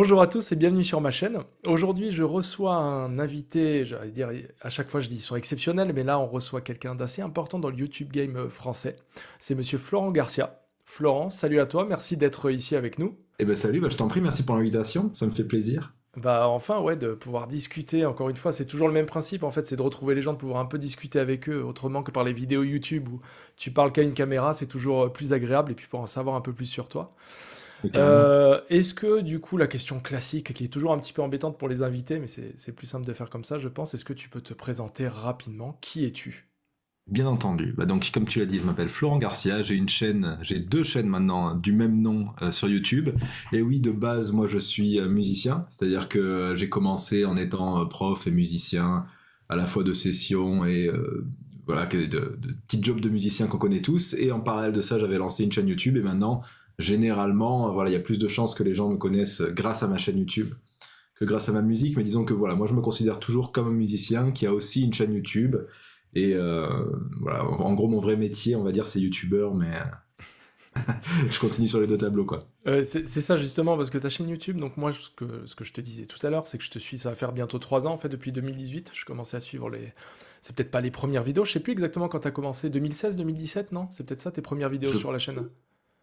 Bonjour à tous et bienvenue sur ma chaîne. Aujourd'hui, je reçois un invité, j'allais dire, à chaque fois je dis ils sont exceptionnels, mais là on reçoit quelqu'un d'assez important dans le YouTube game euh, français. C'est monsieur Florent Garcia. Florent, salut à toi, merci d'être ici avec nous. Eh ben salut, bah, je t'en prie, merci pour l'invitation, ça me fait plaisir. Bah enfin ouais, de pouvoir discuter, encore une fois, c'est toujours le même principe en fait, c'est de retrouver les gens, de pouvoir un peu discuter avec eux, autrement que par les vidéos YouTube où tu parles qu'à une caméra, c'est toujours euh, plus agréable et puis pour en savoir un peu plus sur toi. Euh, est-ce que, du coup, la question classique, qui est toujours un petit peu embêtante pour les invités, mais c'est plus simple de faire comme ça, je pense, est-ce que tu peux te présenter rapidement Qui es-tu Bien entendu. Bah, donc, comme tu l'as dit, je m'appelle Florent Garcia. J'ai une chaîne, j'ai deux chaînes maintenant euh, du même nom euh, sur YouTube. Et oui, de base, moi, je suis musicien. C'est-à-dire que j'ai commencé en étant prof et musicien à la fois de session et voilà, de, de, petits jobs de musicien qu'on connaît tous. Et en parallèle de ça, j'avais lancé une chaîne YouTube et maintenant, généralement, euh, voilà, il y a plus de chances que les gens me connaissent grâce à ma chaîne YouTube que grâce à ma musique. Mais disons que voilà, moi je me considère toujours comme un musicien qui a aussi une chaîne YouTube. Et euh, voilà, en gros, mon vrai métier, on va dire, c'est youtubeur, mais euh, je continue sur les deux tableaux, quoi. c'est ça, justement, parce que ta chaîne YouTube, donc moi, ce que, ce que je te disais tout à l'heure, c'est que je te suis, ça va faire bientôt trois ans, en fait, depuis 2018, je commençais à suivre les... C'est peut-être pas les premières vidéos, je sais plus exactement quand tu as commencé, 2016, 2017, non C'est peut-être ça, tes premières vidéos sur la chaîne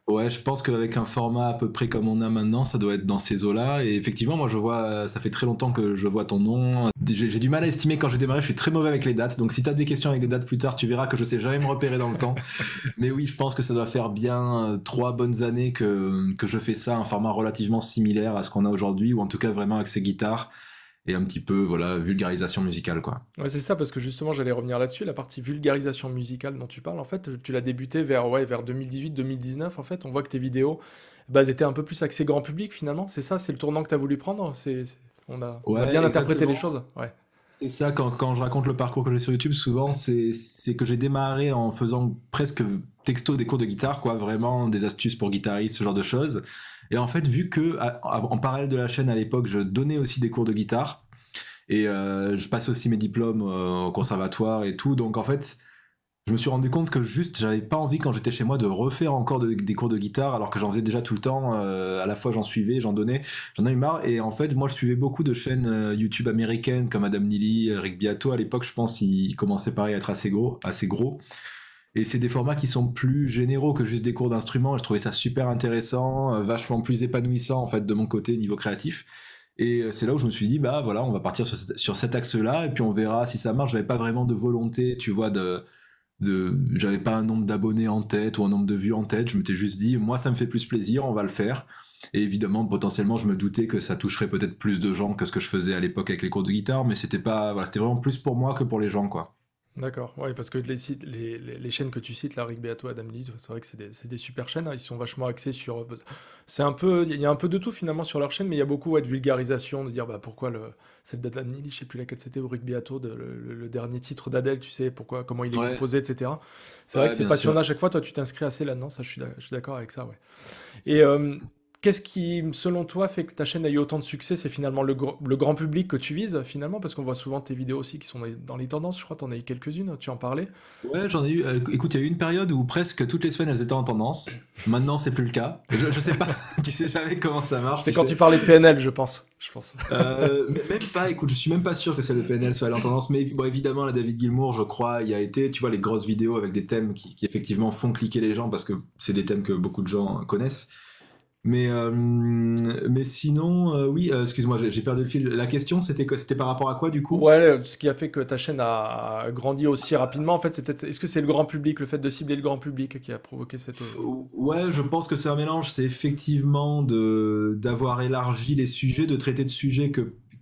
Ouais, je pense qu'avec un format à peu près comme on a maintenant, ça doit être dans ces eaux-là. Et effectivement, moi, je vois, ça fait très longtemps que je vois ton nom. J'ai du mal à estimer quand j'ai démarré, je suis très mauvais avec les dates. Donc, si t'as des questions avec des dates plus tard, tu verras que je sais jamais me repérer dans le temps. Mais oui, je pense que ça doit faire bien euh, trois bonnes années que, que je fais ça, un format relativement similaire à ce qu'on a aujourd'hui, ou en tout cas vraiment avec ces guitares et un petit peu voilà vulgarisation musicale quoi. Ouais, c'est ça parce que justement j'allais revenir là-dessus la partie vulgarisation musicale dont tu parles en fait tu l'as débuté vers ouais vers 2018-2019 en fait on voit que tes vidéos bah, étaient un peu plus axées grand public finalement c'est ça c'est le tournant que tu as voulu prendre c'est on a, bien interprété les choses ouais. C'est ça, quand, je raconte le parcours que j'ai sur YouTube, souvent, c'est que j'ai démarré en faisant presque texto des cours de guitare, quoi, vraiment des astuces pour guitaristes, ce genre de choses. Et en fait, vu que en parallèle de la chaîne à l'époque, je donnais aussi des cours de guitare et euh, je passe aussi mes diplômes euh, au conservatoire et tout. Donc en fait, je me suis rendu compte que juste, j'avais pas envie quand j'étais chez moi de refaire encore des cours de guitare alors que j'en faisais déjà tout le temps. Euh, à la fois, j'en suivais, j'en donnais, j'en ai eu marre. Et en fait, moi, je suivais beaucoup de chaînes YouTube américaines comme Adam Neely, Rick Biato À l'époque, je pense, ils commençaient pareil à être assez gros, assez gros. Et c'est des formats qui sont plus généraux que juste des cours d'instruments. Je trouvais ça super intéressant, euh, vachement plus épanouissant en fait de mon côté niveau créatif. Et euh, c'est là où je me suis dit, bah voilà, on va partir sur, cet axe-là, et puis on verra si ça marche. J'avais pas vraiment de volonté, tu vois, de, de j'avais pas un nombre d'abonnés en tête ou un nombre de vues en tête je m'étais juste dit moi ça me fait plus plaisir on va le faire et évidemment potentiellement je me doutais que ça toucherait peut-être plus de gens que ce que je faisais à l'époque avec les cours de guitare mais c'était pas c'était vraiment plus pour moi que pour les gens quoi D'accord, oui, parce que les, sites, les, chaînes que tu cites, la Rick Beato, Adam Lee, c'est vrai que c'est des, super chaînes, hein, ils sont vachement axés sur... C'est un peu, il y a un peu de tout finalement sur leur chaîne, mais il y a beaucoup de vulgarisation, de dire bah, pourquoi le, celle d'Adam Lee, je sais plus laquelle c'était, ou Rick Beato, le, dernier titre d'Adèle, tu sais, pourquoi, comment il est composé, etc. C'est vrai que c'est passionnant à chaque fois, toi tu t'inscris assez là-dedans, ça je suis, d'accord avec ça, ouais. Et euh, Qu'est-ce qui, selon toi, fait que ta chaîne a eu autant de succès C'est finalement le, grand public que tu vises, finalement, parce qu'on voit souvent tes vidéos aussi qui sont dans les tendances. Je crois que tu en as eu quelques-unes, tu en parlais. Ouais, j'en ai eu. Euh, écoute, il y a eu une période où presque toutes les semaines elles étaient en tendance. Maintenant, c'est plus le cas. Je, ne sais pas, tu sais jamais comment ça marche. C'est quand tu parlais de PNL, je pense. Je pense. euh, même pas, écoute, je suis même pas sûr que celle de PNL soit à tendance, mais bon, évidemment, la David Gilmour, je crois, il y a été, tu vois, les grosses vidéos avec des thèmes qui, qui effectivement font cliquer les gens parce que c'est des thèmes que beaucoup de gens connaissent. Mais, euh, mais sinon, euh, oui, euh, excuse-moi, j'ai perdu le fil. La question, c'était c'était par rapport à quoi du coup Ouais, ce qui a fait que ta chaîne a grandi aussi rapidement, en fait, c'est peut-être. Est-ce que c'est le grand public, le fait de cibler le grand public qui a provoqué cette. Ouais, je pense que c'est un mélange. C'est effectivement d'avoir élargi les sujets, de traiter de sujets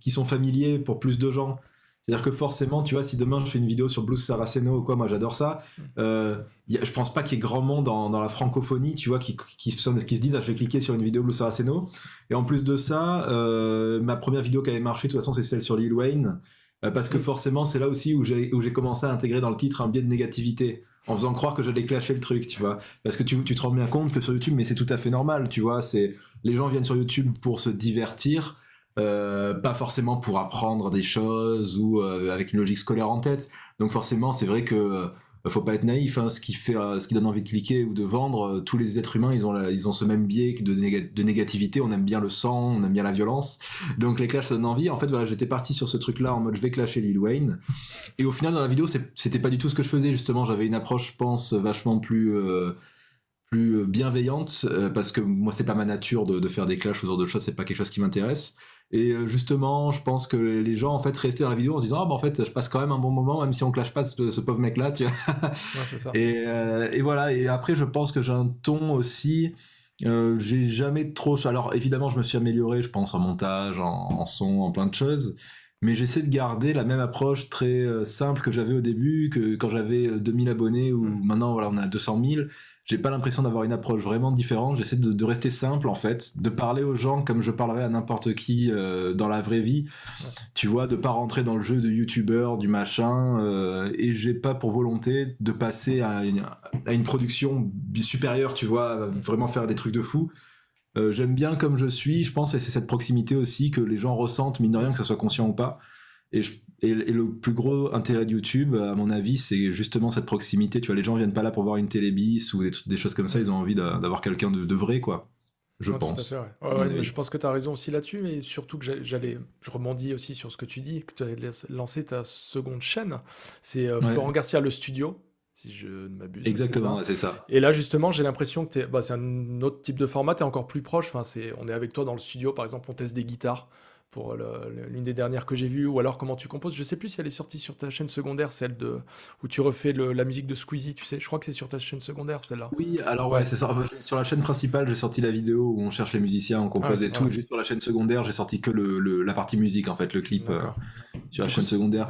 qui sont familiers pour plus de gens. C'est-à-dire que forcément, tu vois, si demain je fais une vidéo sur Blues Saraceno ou quoi, moi j'adore ça, mm. euh, je pense pas qu'il y ait grand monde dans, la francophonie, tu vois, qui, qui, se disent, ah, je vais cliquer sur une vidéo Blues Saraceno. Et en plus de ça, euh, ma première vidéo qui avait marché, de toute façon, c'est celle sur Lil Wayne, euh, parce que mm. forcément, c'est là aussi où j'ai commencé à intégrer dans le titre un biais de négativité en faisant croire que j'allais clasher le truc, tu vois. Parce que tu, tu, te rends bien compte que sur YouTube, mais c'est tout à fait normal, tu vois. C'est les gens viennent sur YouTube pour se divertir. Euh, pas forcément pour apprendre des choses ou euh, avec une logique scolaire en tête. Donc forcément, c'est vrai que euh, faut pas être naïf. Hein. ce qui fait, ce qui donne envie de cliquer ou de vendre, tous les êtres humains, ils ont, ils ont ce même biais de, négativité. On aime bien le sang, on aime bien la violence. Donc les clashs, ça donne envie. En fait, voilà, j'étais parti sur ce truc-là en mode je vais clasher Lil Wayne. Et au final, dans la vidéo, c'était pas du tout ce que je faisais. Justement, j'avais une approche, je pense, vachement plus plus bienveillante parce que moi c'est pas ma nature de, faire des clashs ou ce de choses c'est pas quelque chose qui m'intéresse et euh, justement, je pense que les gens en fait restaient dans la vidéo en se disant ah ben en fait je passe quand même un bon moment même si on clash pas ce, pauvre mec là, tu vois. Euh, et, voilà. Et après je pense que j'ai un ton aussi. Euh, j'ai jamais trop. Alors évidemment je me suis amélioré, je pense en montage, en, son, en plein de choses. Mais j'essaie de garder la même approche très simple que j'avais au début, que quand j'avais 2000 abonnés ou mm. maintenant voilà on a 200 000 j'ai pas l'impression d'avoir une approche vraiment différente. J'essaie de, rester simple en fait, de parler aux gens comme je parlerais à n'importe qui euh, dans la vraie vie. Tu vois, de pas rentrer dans le jeu de youtubeur, du machin. Euh, et j'ai pas pour volonté de passer à une, production supérieure, tu vois, vraiment faire des trucs de fou. Euh, j'aime bien comme je suis, je pense, et c'est cette proximité aussi que les gens ressentent, mine de rien, que ce soit conscient ou pas. Et, le plus gros intérêt de YouTube, à mon avis, c'est justement cette proximité. Tu vois, les gens viennent pas là pour voir une télébis ou des, choses comme ça, ils ont envie d'avoir quelqu'un de, vrai, quoi. Je pense. ouais. je pense que tu as raison aussi là-dessus, mais surtout que j'allais, je rebondis aussi sur ce que tu dis, que tu as lancé ta seconde chaîne. C'est euh, Florent Garcia, le studio si je ne m'abuse. Exactement, c'est ça. Et là, justement, j'ai l'impression que bah, c'est un autre type de format, tu es encore plus proche. Enfin, c'est, on est avec toi dans le studio, par exemple, on teste des guitares pour l'une des dernières que j'ai vues, ou alors comment tu composes. Je sais plus si elle est sortie sur ta chaîne secondaire, celle de où tu refais la musique de Squeezie, tu sais. Je crois que c'est sur ta chaîne secondaire, celle-là. Oui, alors ouais, c'est sur la chaîne principale, j'ai sorti la vidéo où on cherche les musiciens, on compose et tout. juste sur la chaîne secondaire, j'ai sorti que le, la partie musique, en fait, le clip euh, sur la chaîne secondaire.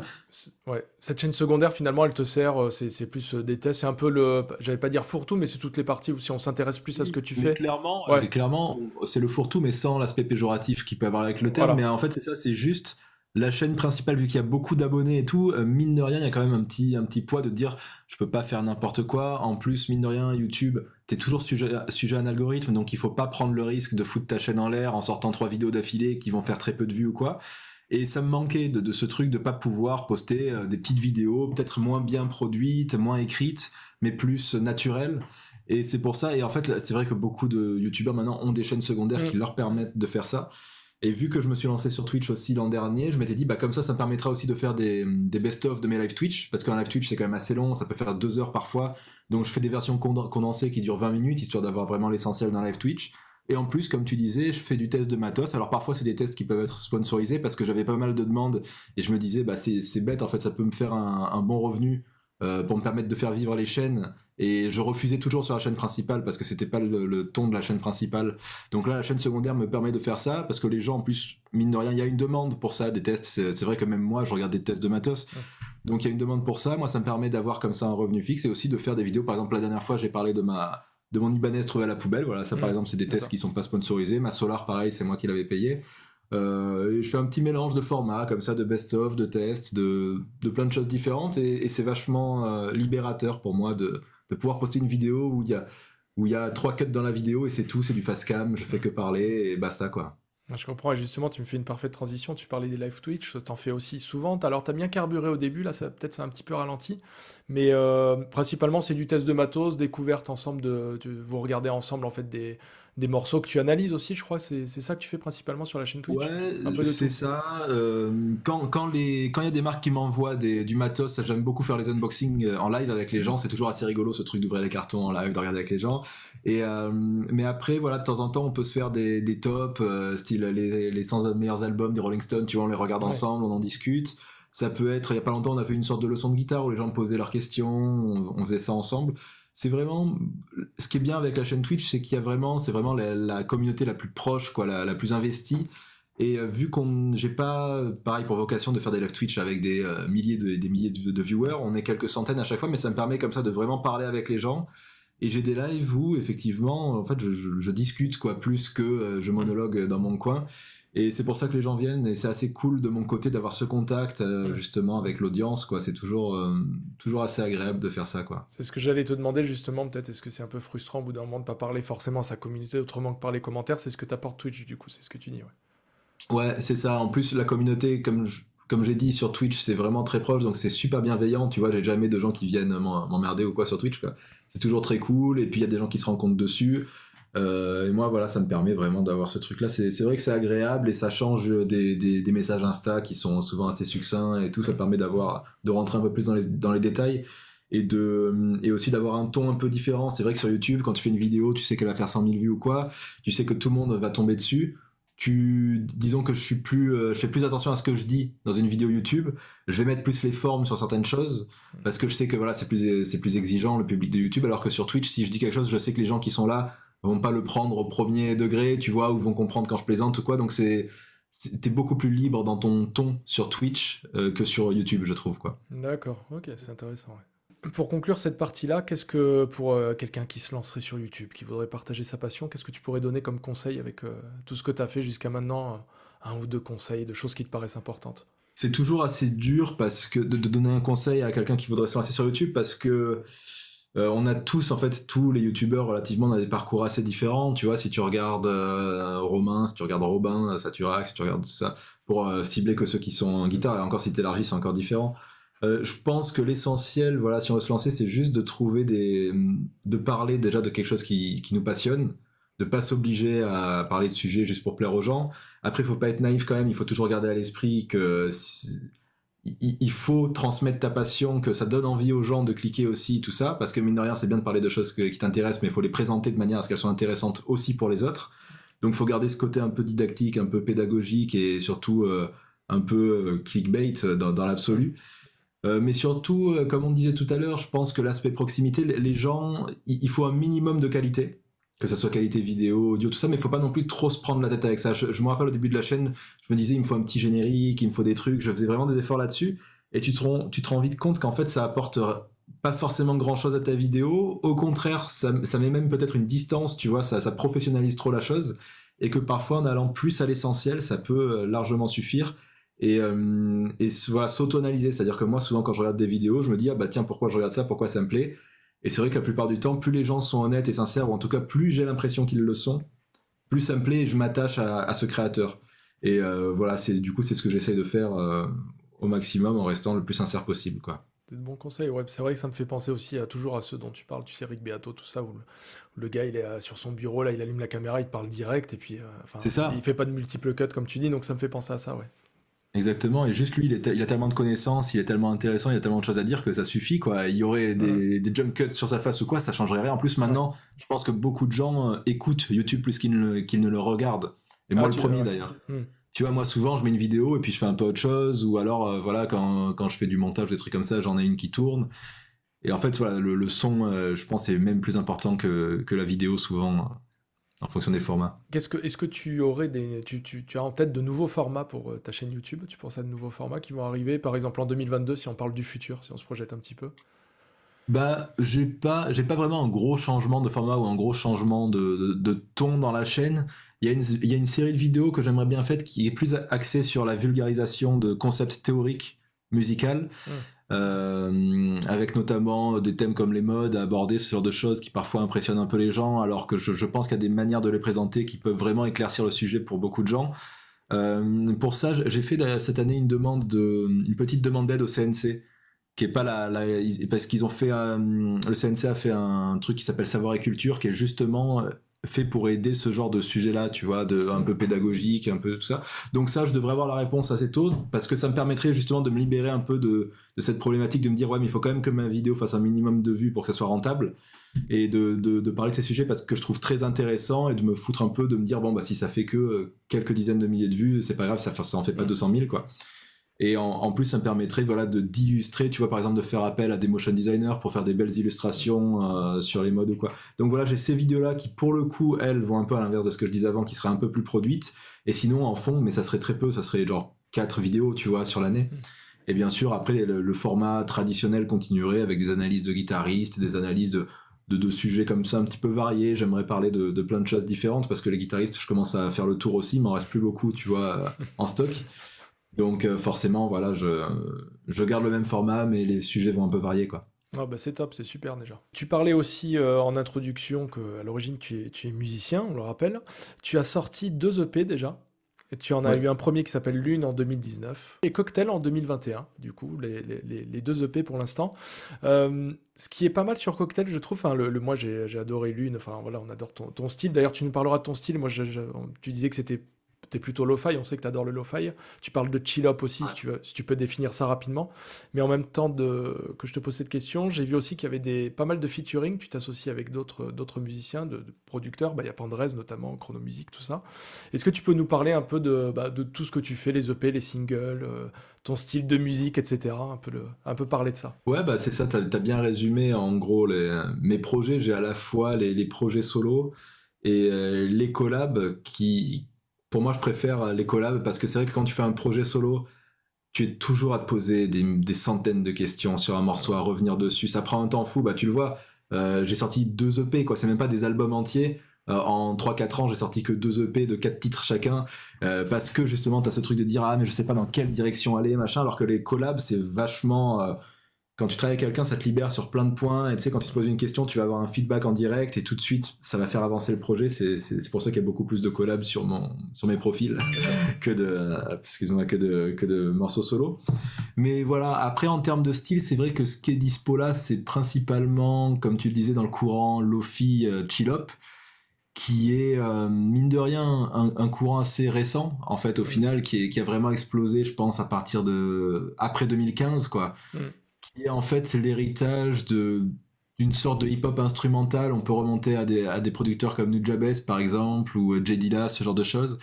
Ouais, cette chaîne secondaire, finalement, elle te sert, euh, c'est plus euh, des tests, c'est un peu le, j'allais pas dire fourre-tout, mais c'est toutes les parties où si on s'intéresse plus à ce que tu fais. Clairement, clairement c'est le fourre-tout, mais sans l'aspect péjoratif qui peut avoir avec le terme. Mais en fait, c'est ça, c'est juste la chaîne principale, vu qu'il y a beaucoup d'abonnés et tout, euh, mine de rien, il y a quand même un petit, un petit poids de dire je peux pas faire n'importe quoi. En plus, mine de rien, YouTube, t'es toujours sujet, à un algorithme, donc il faut pas prendre le risque de foutre ta chaîne en l'air en sortant trois vidéos d'affilée qui vont faire très peu de vues ou quoi. Et ça me manquait de, ce truc de pas pouvoir poster euh, des petites vidéos, peut-être moins bien produites, moins écrites, mais plus naturelles. Et c'est pour ça, et en fait, c'est vrai que beaucoup de YouTubeurs maintenant ont des chaînes secondaires mm. qui leur permettent de faire ça. Et vu que je me suis lancé sur Twitch aussi l'an dernier, je m'étais dit, bah, comme ça, ça me permettra aussi de faire des, best-of de mes live Twitch, parce qu'un live Twitch, c'est quand même assez long, ça peut faire deux heures parfois. Donc, je fais des versions condensées qui durent 20 minutes, histoire d'avoir vraiment l'essentiel d'un live Twitch. Et en plus, comme tu disais, je fais du test de matos. Alors parfois, c'est des tests qui peuvent être sponsorisés parce que j'avais pas mal de demandes et je me disais, bah, c'est bête, en fait, ça peut me faire un bon revenu euh, pour me permettre de faire vivre les chaînes. Et je refusais toujours sur la chaîne principale parce que c'était pas le, ton de la chaîne principale. Donc là, la chaîne secondaire me permet de faire ça parce que les gens, en plus, mine de rien, il y a une demande pour ça, des tests. C'est vrai que même moi, je regarde des tests de matos. Donc il y a une demande pour ça. Moi, ça me permet d'avoir comme ça un revenu fixe et aussi de faire des vidéos. Par exemple, la dernière fois, j'ai parlé de ma de mon Ibanez trouvé à la poubelle. Voilà, ça, par exemple, c'est des tests qui sont pas sponsorisés. Ma Solar, pareil, c'est moi qui l'avais payé. Euh, je fais un petit mélange de formats comme ça, de best-of, de tests, de, plein de choses différentes. Et, c'est vachement euh, libérateur pour moi de, pouvoir poster une vidéo où il y a où trois cuts dans la vidéo et c'est tout, c'est du fast cam, je fais que parler et basta quoi. Je comprends, et justement, tu me fais une parfaite transition. Tu parlais des live Twitch, t'en fais aussi souvent. Alors, t'as bien carburé au début, là, ça peut-être c'est un petit peu ralenti, mais euh, principalement, c'est du test de matos, découverte ensemble de, vous regardez ensemble en fait des, des morceaux que tu analyses aussi, je crois. C'est ça que tu fais principalement sur la chaîne Twitch Ouais, c'est ça. Euh, quand il quand y a des marques qui m'envoient du matos, j'aime beaucoup faire les unboxings euh, en live avec les gens. C'est toujours assez rigolo ce truc d'ouvrir les cartons en live, de regarder avec les gens. Et, euh, mais après, voilà, de temps en temps, on peut se faire des, des tops, style les, les 100 meilleurs albums des Rolling Stones, tu vois, on les regarde ensemble, on en discute. Ça peut être, il n'y a pas longtemps, on a fait une sorte de leçon de guitare où les gens posaient leurs questions, on faisait ça ensemble c'est vraiment ce qui est bien avec la chaîne Twitch, c'est qu'il y a vraiment, c'est vraiment la, communauté la plus proche, quoi, la, plus investie. Et euh, vu qu'on, j'ai pas, pareil, pour vocation de faire des live Twitch avec des euh, milliers de, des milliers de, viewers, on est quelques centaines à chaque fois, mais ça me permet comme ça de vraiment parler avec les gens. Et j'ai des lives où effectivement, en fait, je, discute quoi plus que euh, je monologue dans mon coin. Et c'est pour ça que les gens viennent et c'est assez cool de mon côté d'avoir ce contact euh, justement avec l'audience. quoi. C'est toujours, euh, toujours assez agréable de faire ça. quoi. C'est ce que j'allais te demander justement. Peut-être est-ce que c'est un peu frustrant au bout d'un moment de pas parler forcément à sa communauté autrement que par les commentaires C'est ce que t'apporte Twitch du coup, c'est ce que tu dis. Ouais, ouais c'est ça. En plus, la communauté, comme comme j'ai dit sur Twitch, c'est vraiment très proche, donc c'est super bienveillant. Tu vois, j'ai jamais de gens qui viennent m'emmerder ou quoi sur Twitch. C'est toujours très cool. Et puis il y a des gens qui se rencontrent dessus. Euh, et moi, voilà, ça me permet vraiment d'avoir ce truc-là. C'est vrai que c'est agréable et ça change euh, des, des, messages Insta qui sont souvent assez succincts et tout. Ça permet d'avoir de rentrer un peu plus dans les, dans les détails et de et aussi d'avoir un ton un peu différent. C'est vrai que sur YouTube, quand tu fais une vidéo, tu sais qu'elle va faire 100 000 vues ou quoi, tu sais que tout le monde va tomber dessus. Tu, disons que je suis plus, euh, je fais plus attention à ce que je dis dans une vidéo YouTube. Je vais mettre plus les formes sur certaines choses parce que je sais que voilà, c'est plus, c'est plus exigeant le public de YouTube. Alors que sur Twitch, si je dis quelque chose, je sais que les gens qui sont là vont pas le prendre au premier degré, tu vois, ou vont comprendre quand je plaisante ou quoi. Donc c'est t'es beaucoup plus libre dans ton ton sur Twitch euh, que sur YouTube, je trouve quoi. D'accord, ok, c'est intéressant. Pour conclure cette partie-là, qu'est-ce que pour euh, quelqu'un qui se lancerait sur YouTube, qui voudrait partager sa passion, qu'est-ce que tu pourrais donner comme conseil avec euh, tout ce que tu as fait jusqu'à maintenant, un ou deux conseils, de choses qui te paraissent importantes C'est toujours assez dur parce que de donner un conseil à quelqu'un qui voudrait se lancer sur YouTube parce que euh, on a tous, en fait, tous les youtubeurs relativement, on a des parcours assez différents. Tu vois, si tu regardes euh, Romain, si tu regardes Robin, euh, Saturax, si tu regardes tout ça, pour cibler que ceux qui sont en guitare, et encore si tu élargis, c'est encore différent. je pense que l'essentiel, voilà, si on veut se lancer, c'est juste de trouver des. Mm, de parler déjà de quelque chose qui, nous passionne, de pas s'obliger à parler de sujets juste pour plaire aux gens. Après, il faut pas être naïf quand même, il faut toujours garder à l'esprit que il faut transmettre ta passion, que ça donne envie aux gens de cliquer aussi, tout ça, parce que mine de rien, c'est bien de parler de choses qui t'intéressent, mais il faut les présenter de manière à ce qu'elles soient intéressantes aussi pour les autres. Donc il faut garder ce côté un peu didactique, un peu pédagogique et surtout euh, un peu euh, clickbait dans, l'absolu. Euh, mais surtout, comme on disait tout à l'heure, je pense que l'aspect proximité, les gens, il faut un minimum de qualité que ça soit qualité vidéo, audio, tout ça, mais il faut pas non plus trop se prendre la tête avec ça. Je, me rappelle au début de la chaîne, je me disais il me faut un petit générique, il me faut des trucs, je faisais vraiment des efforts là-dessus, et tu te, rends, tu te rends vite compte qu'en fait ça apporte pas forcément grand-chose à ta vidéo, au contraire, ça, ça met même peut-être une distance, tu vois, ça, ça professionnalise trop la chose, et que parfois en allant plus à l'essentiel, ça peut euh, largement suffire et, euh, et s'auto-analyser. C'est-à-dire que moi, souvent, quand je regarde des vidéos, je me dis, ah bah tiens, pourquoi je regarde ça, pourquoi ça me plaît et c'est vrai que la plupart du temps, plus les gens sont honnêtes et sincères, ou en tout cas plus j'ai l'impression qu'ils le sont, plus ça me plaît et je m'attache à, ce créateur. Et euh, voilà, c'est du coup c'est ce que j'essaye de faire euh, au maximum en restant le plus sincère possible, quoi. C'est de bons conseils, ouais. C'est vrai que ça me fait penser aussi à toujours à ceux dont tu parles, tu sais, Rick Beato, tout ça, où le, gars, il est euh, sur son bureau, là, il allume la caméra, il te parle direct, et puis, enfin, c'est ça. il fait pas de multiple cuts, comme tu dis, donc ça me fait penser à ça, ouais. Exactement, et juste lui, il, a tellement de connaissances, il est tellement intéressant, il a tellement de choses à dire que ça suffit, quoi. Il y aurait des, jump cuts sur sa face ou quoi, ça changerait rien. En plus, maintenant, je pense que beaucoup de gens euh, écoutent YouTube plus qu'ils ne, le regardent. Et moi, ah, le premier d'ailleurs. Hmm. Tu vois, moi, souvent, je mets une vidéo et puis je fais un peu autre chose, ou alors, euh, voilà, quand, je fais du montage, des trucs comme ça, j'en ai une qui tourne. Et en fait, voilà, le, son, euh, je pense, est même plus important que, que la vidéo souvent en fonction des formats. que, est-ce que tu aurais des, tu, as en tête de nouveaux formats pour euh, ta chaîne YouTube Tu penses à de nouveaux formats qui vont arriver, par exemple en 2022, si on parle du futur, si on se projette un petit peu bah, j'ai pas, j'ai pas vraiment un gros changement de format ou un gros changement de, ton dans la chaîne. Il y, a une, série de vidéos que j'aimerais bien faire qui est plus axée sur la vulgarisation de concepts théoriques musicaux. Mmh. Euh, avec notamment des thèmes comme les modes à aborder, sur genre de choses qui parfois impressionnent un peu les gens, alors que je, pense qu'il y a des manières de les présenter qui peuvent vraiment éclaircir le sujet pour beaucoup de gens. Euh, pour ça, j'ai fait cette année une demande de, une petite demande d'aide au CNC, qui est pas la, parce qu'ils ont fait, euh, le CNC a fait un truc qui s'appelle Savoir et Culture, qui est justement fait pour aider ce genre de sujet-là, tu vois, de, un peu pédagogique, un peu tout ça. Donc ça, je devrais avoir la réponse à assez tôt, parce que ça me permettrait justement de me libérer un peu de, cette problématique, de me dire, ouais, mais il faut quand même que ma vidéo fasse un minimum de vues pour que ça soit rentable, et de, parler de ces sujets parce que je trouve très intéressant, et de me foutre un peu, de me dire, bon, bah si ça fait que euh, quelques dizaines de milliers de vues, c'est pas grave, ça, ça en fait pas 200 mm. 000, quoi. Et en, plus, ça me permettrait voilà, de d'illustrer, tu vois, par exemple, de faire appel à des motion designers pour faire des belles illustrations euh, sur les modes ou quoi. Donc voilà, j'ai ces vidéos-là qui, pour le coup, elles vont un peu à l'inverse de ce que je disais avant, qui seraient un peu plus produites. Et sinon, en fond, mais ça serait très peu, ça serait genre 4 vidéos, tu vois, sur l'année. Mm. Et bien sûr, après, le, format traditionnel continuerait avec des analyses de guitaristes, des analyses de, de, sujets comme ça un petit peu variés. J'aimerais parler de, de plein de choses différentes parce que les guitaristes, je commence à faire le tour aussi, il m'en reste plus beaucoup, tu vois, euh, en stock. Donc euh, forcément, voilà, je, je garde le même format, mais les sujets vont un peu varier, quoi. Ah, bah c'est top, c'est super déjà. Tu parlais aussi euh, en introduction que à l'origine tu es, tu es, musicien, on le rappelle. Tu as sorti deux EP déjà. Et tu en as eu un premier qui s'appelle Lune en 2019 et Cocktail en 2021, du coup, les, deux EP pour l'instant. Euh, ce qui est pas mal sur Cocktail, je trouve, le, moi j'ai adoré Lune, enfin voilà, on adore ton, style. D'ailleurs, tu nous parleras de ton style. Moi, tu disais que c'était plutôt lo-fi, on sait que tu adores le lo-fi. Tu parles de chill-up aussi, si, tu veux, si, tu peux définir ça rapidement. Mais en même temps de, que je te pose cette question, j'ai vu aussi qu'il y avait des, pas mal de featuring, tu t'associes avec d'autres musiciens, de, producteurs, bah, il bah, y a Pandrez notamment, Chronomusique, tout ça. Est-ce que tu peux nous parler un peu de, bah, de tout ce que tu fais, les EP, les singles, euh, ton style de musique, etc. Un peu, le, un peu parler de ça. Ouais, bah c'est ça, tu as, bien résumé en gros les, mes projets. J'ai à la fois les, projets solo et euh, les collabs qui, pour moi, je préfère les collabs parce que c'est vrai que quand tu fais un projet solo, tu es toujours à te poser des, centaines de questions sur un morceau, à revenir dessus. Ça prend un temps fou, bah tu le vois. Euh, j'ai sorti deux EP, quoi. C'est même pas des albums entiers. Euh, en 3-4 ans, j'ai sorti que deux EP de quatre titres chacun, euh, parce que justement, tu as ce truc de dire ah mais je sais pas dans quelle direction aller, machin, alors que les collabs, c'est vachement quand tu travailles avec quelqu'un, ça te libère sur plein de points. Et tu sais, quand tu te poses une question, tu vas avoir un feedback en direct et tout de suite, ça va faire avancer le projet. C'est pour ça qu'il y a beaucoup plus de collabs sur, mon, sur mes profils que de, excuse-moi, que de, que de morceaux solo. Mais voilà, après, en termes de style, c'est vrai que ce qui est dispo là, c'est principalement, comme tu le disais, dans le courant Lofi euh, chillop qui est euh, mine de rien un, courant assez récent en fait au final qui, est, qui, a vraiment explosé je pense à partir de après 2015 quoi mm. Et en fait l'héritage d'une sorte de hip-hop instrumental. On peut remonter à des, producteurs comme Nujabes, par exemple, ou euh, J. ce genre de choses.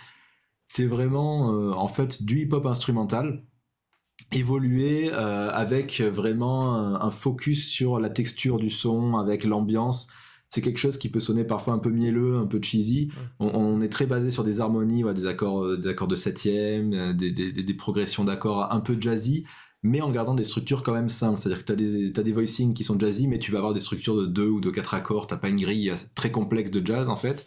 C'est vraiment, euh, en fait, du hip-hop instrumental évolué euh, avec vraiment un, focus sur la texture du son, avec l'ambiance. C'est quelque chose qui peut sonner parfois un peu mielleux, un peu cheesy. On, est très basé sur des harmonies, des, accords, des accords de septième, des, des progressions d'accords un peu jazzy, mais en gardant des structures quand même simples. C'est-à-dire que tu as des, voicings qui sont jazzy, mais tu vas avoir des structures de deux ou de quatre accords, t'as pas une grille très complexe de jazz en fait.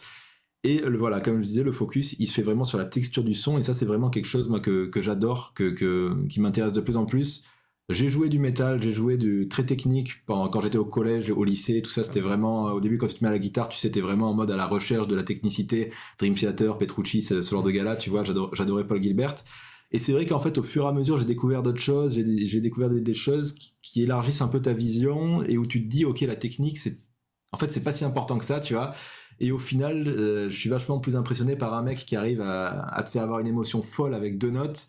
Et voilà, comme je disais, le focus, il se fait vraiment sur la texture du son, et ça c'est vraiment quelque chose que, j'adore, que, qui m'intéresse de plus en plus. J'ai joué du métal, j'ai joué du très technique quand j'étais au collège, au lycée, tout ça, c'était vraiment, euh, au début quand tu te mets à la guitare, tu sais, vraiment en mode à la recherche de la technicité, Dream Theater, Petrucci, ce, ce genre de gars tu vois, j'adorais Paul Gilbert. Et c'est vrai qu'en fait, au fur et à mesure, j'ai découvert d'autres choses, j'ai découvert des, choses qui, élargissent un peu ta vision et où tu te dis, ok, la technique, c'est en fait, c'est pas si important que ça, tu vois. Et au final, euh, je suis vachement plus impressionné par un mec qui arrive à, à, te faire avoir une émotion folle avec deux notes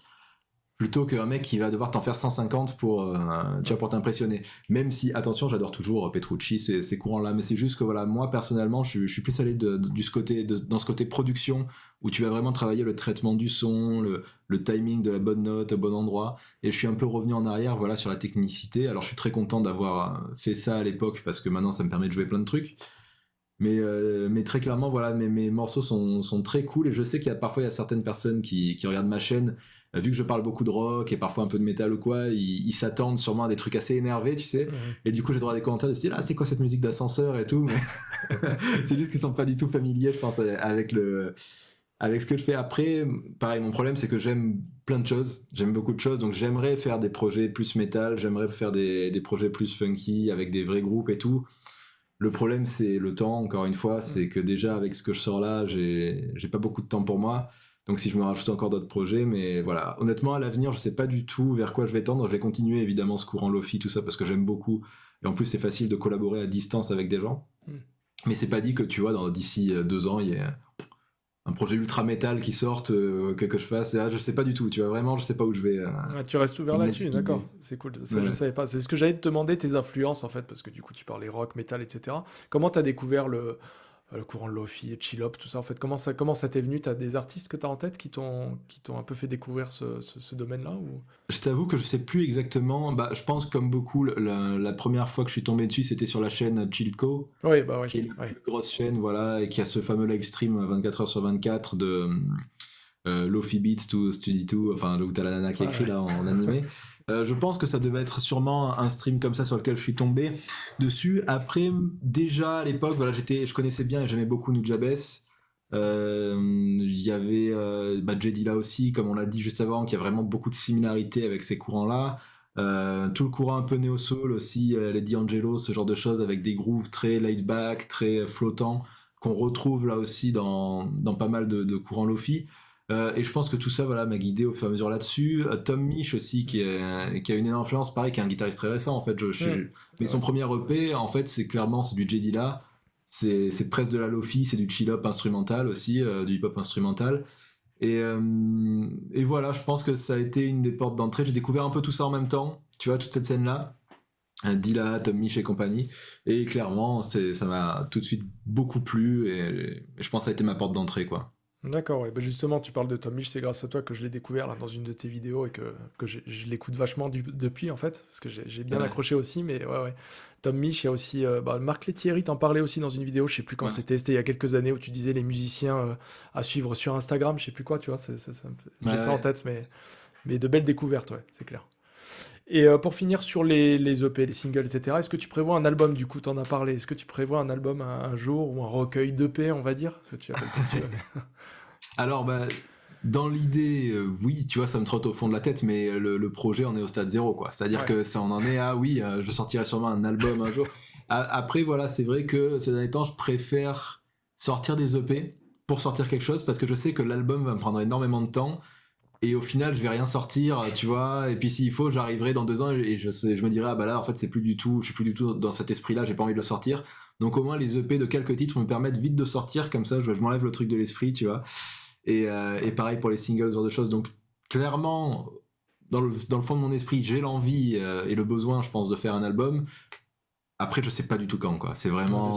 plutôt qu'un mec qui va devoir t'en faire 150 pour, euh, tu pour t'impressionner. Même si, attention, j'adore toujours euh, Petrucci, ces, courants-là, mais c'est juste que voilà, moi personnellement, je, suis plus allé du côté, dans ce côté production où tu vas vraiment travailler le traitement du son, le, timing de la bonne note au bon endroit. Et je suis un peu revenu en arrière, voilà, sur la technicité. Alors je suis très content d'avoir euh, fait ça à l'époque parce que maintenant ça me permet de jouer plein de trucs. Mais, euh, mais très clairement, voilà, mes, mes morceaux sont, sont, très cool et je sais qu'il y a parfois il y a certaines personnes qui, qui regardent ma chaîne, euh, vu que je parle beaucoup de rock et parfois un peu de métal ou quoi, ils s'attendent sûrement à des trucs assez énervés, tu sais. Mhm. Et du coup, j'ai droit à des commentaires de style Ah, c'est quoi cette musique d'ascenseur et tout. Mais c'est juste qu'ils sont pas du tout familiers, je pense, avec le. Avec ce que je fais après, pareil, mon problème c'est que j'aime plein de choses, j'aime beaucoup de choses, donc j'aimerais faire des projets plus métal, j'aimerais faire des, des projets plus funky avec des vrais groupes et tout. Le problème, c'est le temps, encore une fois. C'est que déjà, avec ce que je sors là, j'ai pas beaucoup de temps pour moi. Donc, si je me rajoute encore d'autres projets, mais voilà. Honnêtement, à l'avenir, je sais pas du tout vers quoi je vais tendre. Je vais continuer, évidemment, ce courant Lofi, tout ça, parce que j'aime beaucoup. Et en plus, c'est facile de collaborer à distance avec des gens. Mais c'est pas dit que, tu vois, d'ici euh, deux ans, il y a un projet ultra métal qui sorte, quelque euh, que, je fasse, ah, je sais pas du tout, tu vois, vraiment, je sais pas où je vais. Euh. tu restes ouvert là-dessus, d'accord, c'est cool, savais pas. C'est ce que j'allais te demander, tes influences en fait, parce que du coup tu parlais rock, métal, etc. Comment tu as découvert le, le courant Lofi, Chilop, tout ça. En fait, comment ça, comment ça t'est venu T'as des artistes que t'as en tête qui t'ont, un peu fait découvrir ce, domaine-là Je t'avoue que je sais plus exactement. Bah, je pense comme beaucoup, la, première fois que je suis tombé dessus, c'était sur la chaîne Chilco, oui, bah ouais, qui grosse chaîne, voilà, et qui a ce fameux live stream 24 h sur 24 de euh, Lofi Beats to Study 2, enfin, où t'as qui ah, écrit là en, animé. Euh, je pense que ça devait être sûrement un stream comme ça sur lequel je suis tombé dessus. Après, déjà à l'époque, voilà, j'étais, je connaissais bien et j'aimais beaucoup Nujabes. Euh, il y avait euh, bah, Jedi là aussi, comme on l'a dit juste avant, qui a vraiment beaucoup de similarités avec ces courants-là. tout le courant un peu néo-soul aussi, Lady Angelo, ce genre de choses avec des grooves très laid-back, très flottants, qu'on retrouve là aussi dans, dans pas mal de, de courants Lofi. Euh, et je pense que tout ça voilà, m'a guidé au fur et à mesure là-dessus. Euh, Tom Misch aussi, qui, est, qui a une influence, pareil, qui est un guitariste très récent en fait. Je, Mais son premier EP, en fait, c'est clairement c'est du Jedi là, c'est presque de la lofi, c'est du chill-up instrumental aussi, euh, du hip-hop instrumental. Et, et voilà, je pense que ça a été une des portes d'entrée. J'ai découvert un peu tout ça en même temps, tu vois, toute cette scène-là. Dila, Tom Mich et compagnie. Et clairement, ça m'a tout de suite beaucoup plu et, et, je pense que ça a été ma porte d'entrée, quoi. D'accord, et bah, justement, tu parles de Tom Misch, c'est grâce à toi que je l'ai découvert là, dans une de tes vidéos et que, je, l'écoute vachement depuis, en fait, parce que j'ai bien accroché aussi, mais ouais, ouais. Tom Misch, il y a aussi... Euh, bah, Marc Lethierry, t'en parlait aussi dans une vidéo, je sais plus quand c'était, c'était il y a quelques années, où tu disais les musiciens euh, à suivre sur Instagram, je sais plus quoi, tu vois, ça j'ai bah ça en tête, mais, mais de belles découvertes, ouais, c'est clair. Et euh, pour finir sur les, les EP, les singles, etc., est-ce que tu prévois un album Du coup, tu en as parlé. Est-ce que tu prévois un album un, jour ou un recueil d'EP, on va dire Alors, bah, dans l'idée, euh, oui, tu vois, ça me trotte au fond de la tête, mais euh, le, projet, on est au stade zéro, quoi. C'est-à-dire que ça, on en est à, oui, je sortirai sûrement un album un jour. après, voilà, c'est vrai que ces derniers temps, je préfère sortir des EP pour sortir quelque chose parce que je sais que l'album va me prendre énormément de temps et au final je vais rien sortir euh, tu vois et puis s'il faut j'arriverai dans deux ans et je, je me dirai ah bah là en fait c'est plus du tout je suis plus du tout dans cet esprit là j'ai pas envie de le sortir donc au moins les EP de quelques titres me permettent vite de sortir comme ça je, m'enlève le truc de l'esprit tu vois euh, et, pareil pour les singles ce genre de choses donc clairement dans le, fond de mon esprit j'ai l'envie euh, et le besoin je pense de faire un album après, je sais pas du tout quand, quoi. C'est vraiment.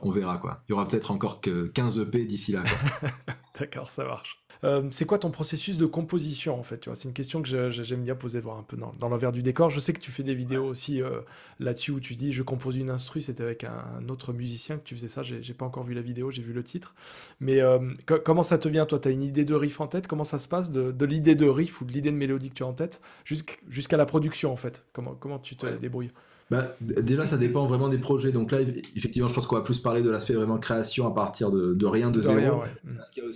on verra, quoi. Il y aura peut-être encore que 15 EP d'ici là, D'accord, ça marche. Euh, c'est quoi ton processus de composition en fait vois, c'est une question que j'aime bien poser, voir un peu dans, l'envers du décor. Je sais que tu fais des vidéos aussi euh, là-dessus où tu dis je compose une instru. C'était avec un autre musicien que tu faisais ça. J'ai pas encore vu la vidéo, j'ai vu le titre. Mais euh, comment ça te vient toi T'as une idée de riff en tête Comment ça se passe de, l'idée de riff ou de l'idée de mélodie que tu as en tête jusqu'à la production en fait Comment tu te débrouilles bah, déjà, ça dépend vraiment des projets. Donc là, effectivement, je pense qu'on va plus parler de l'aspect vraiment création à partir de, rien, de, zéro. Mm. Parce qu'il y a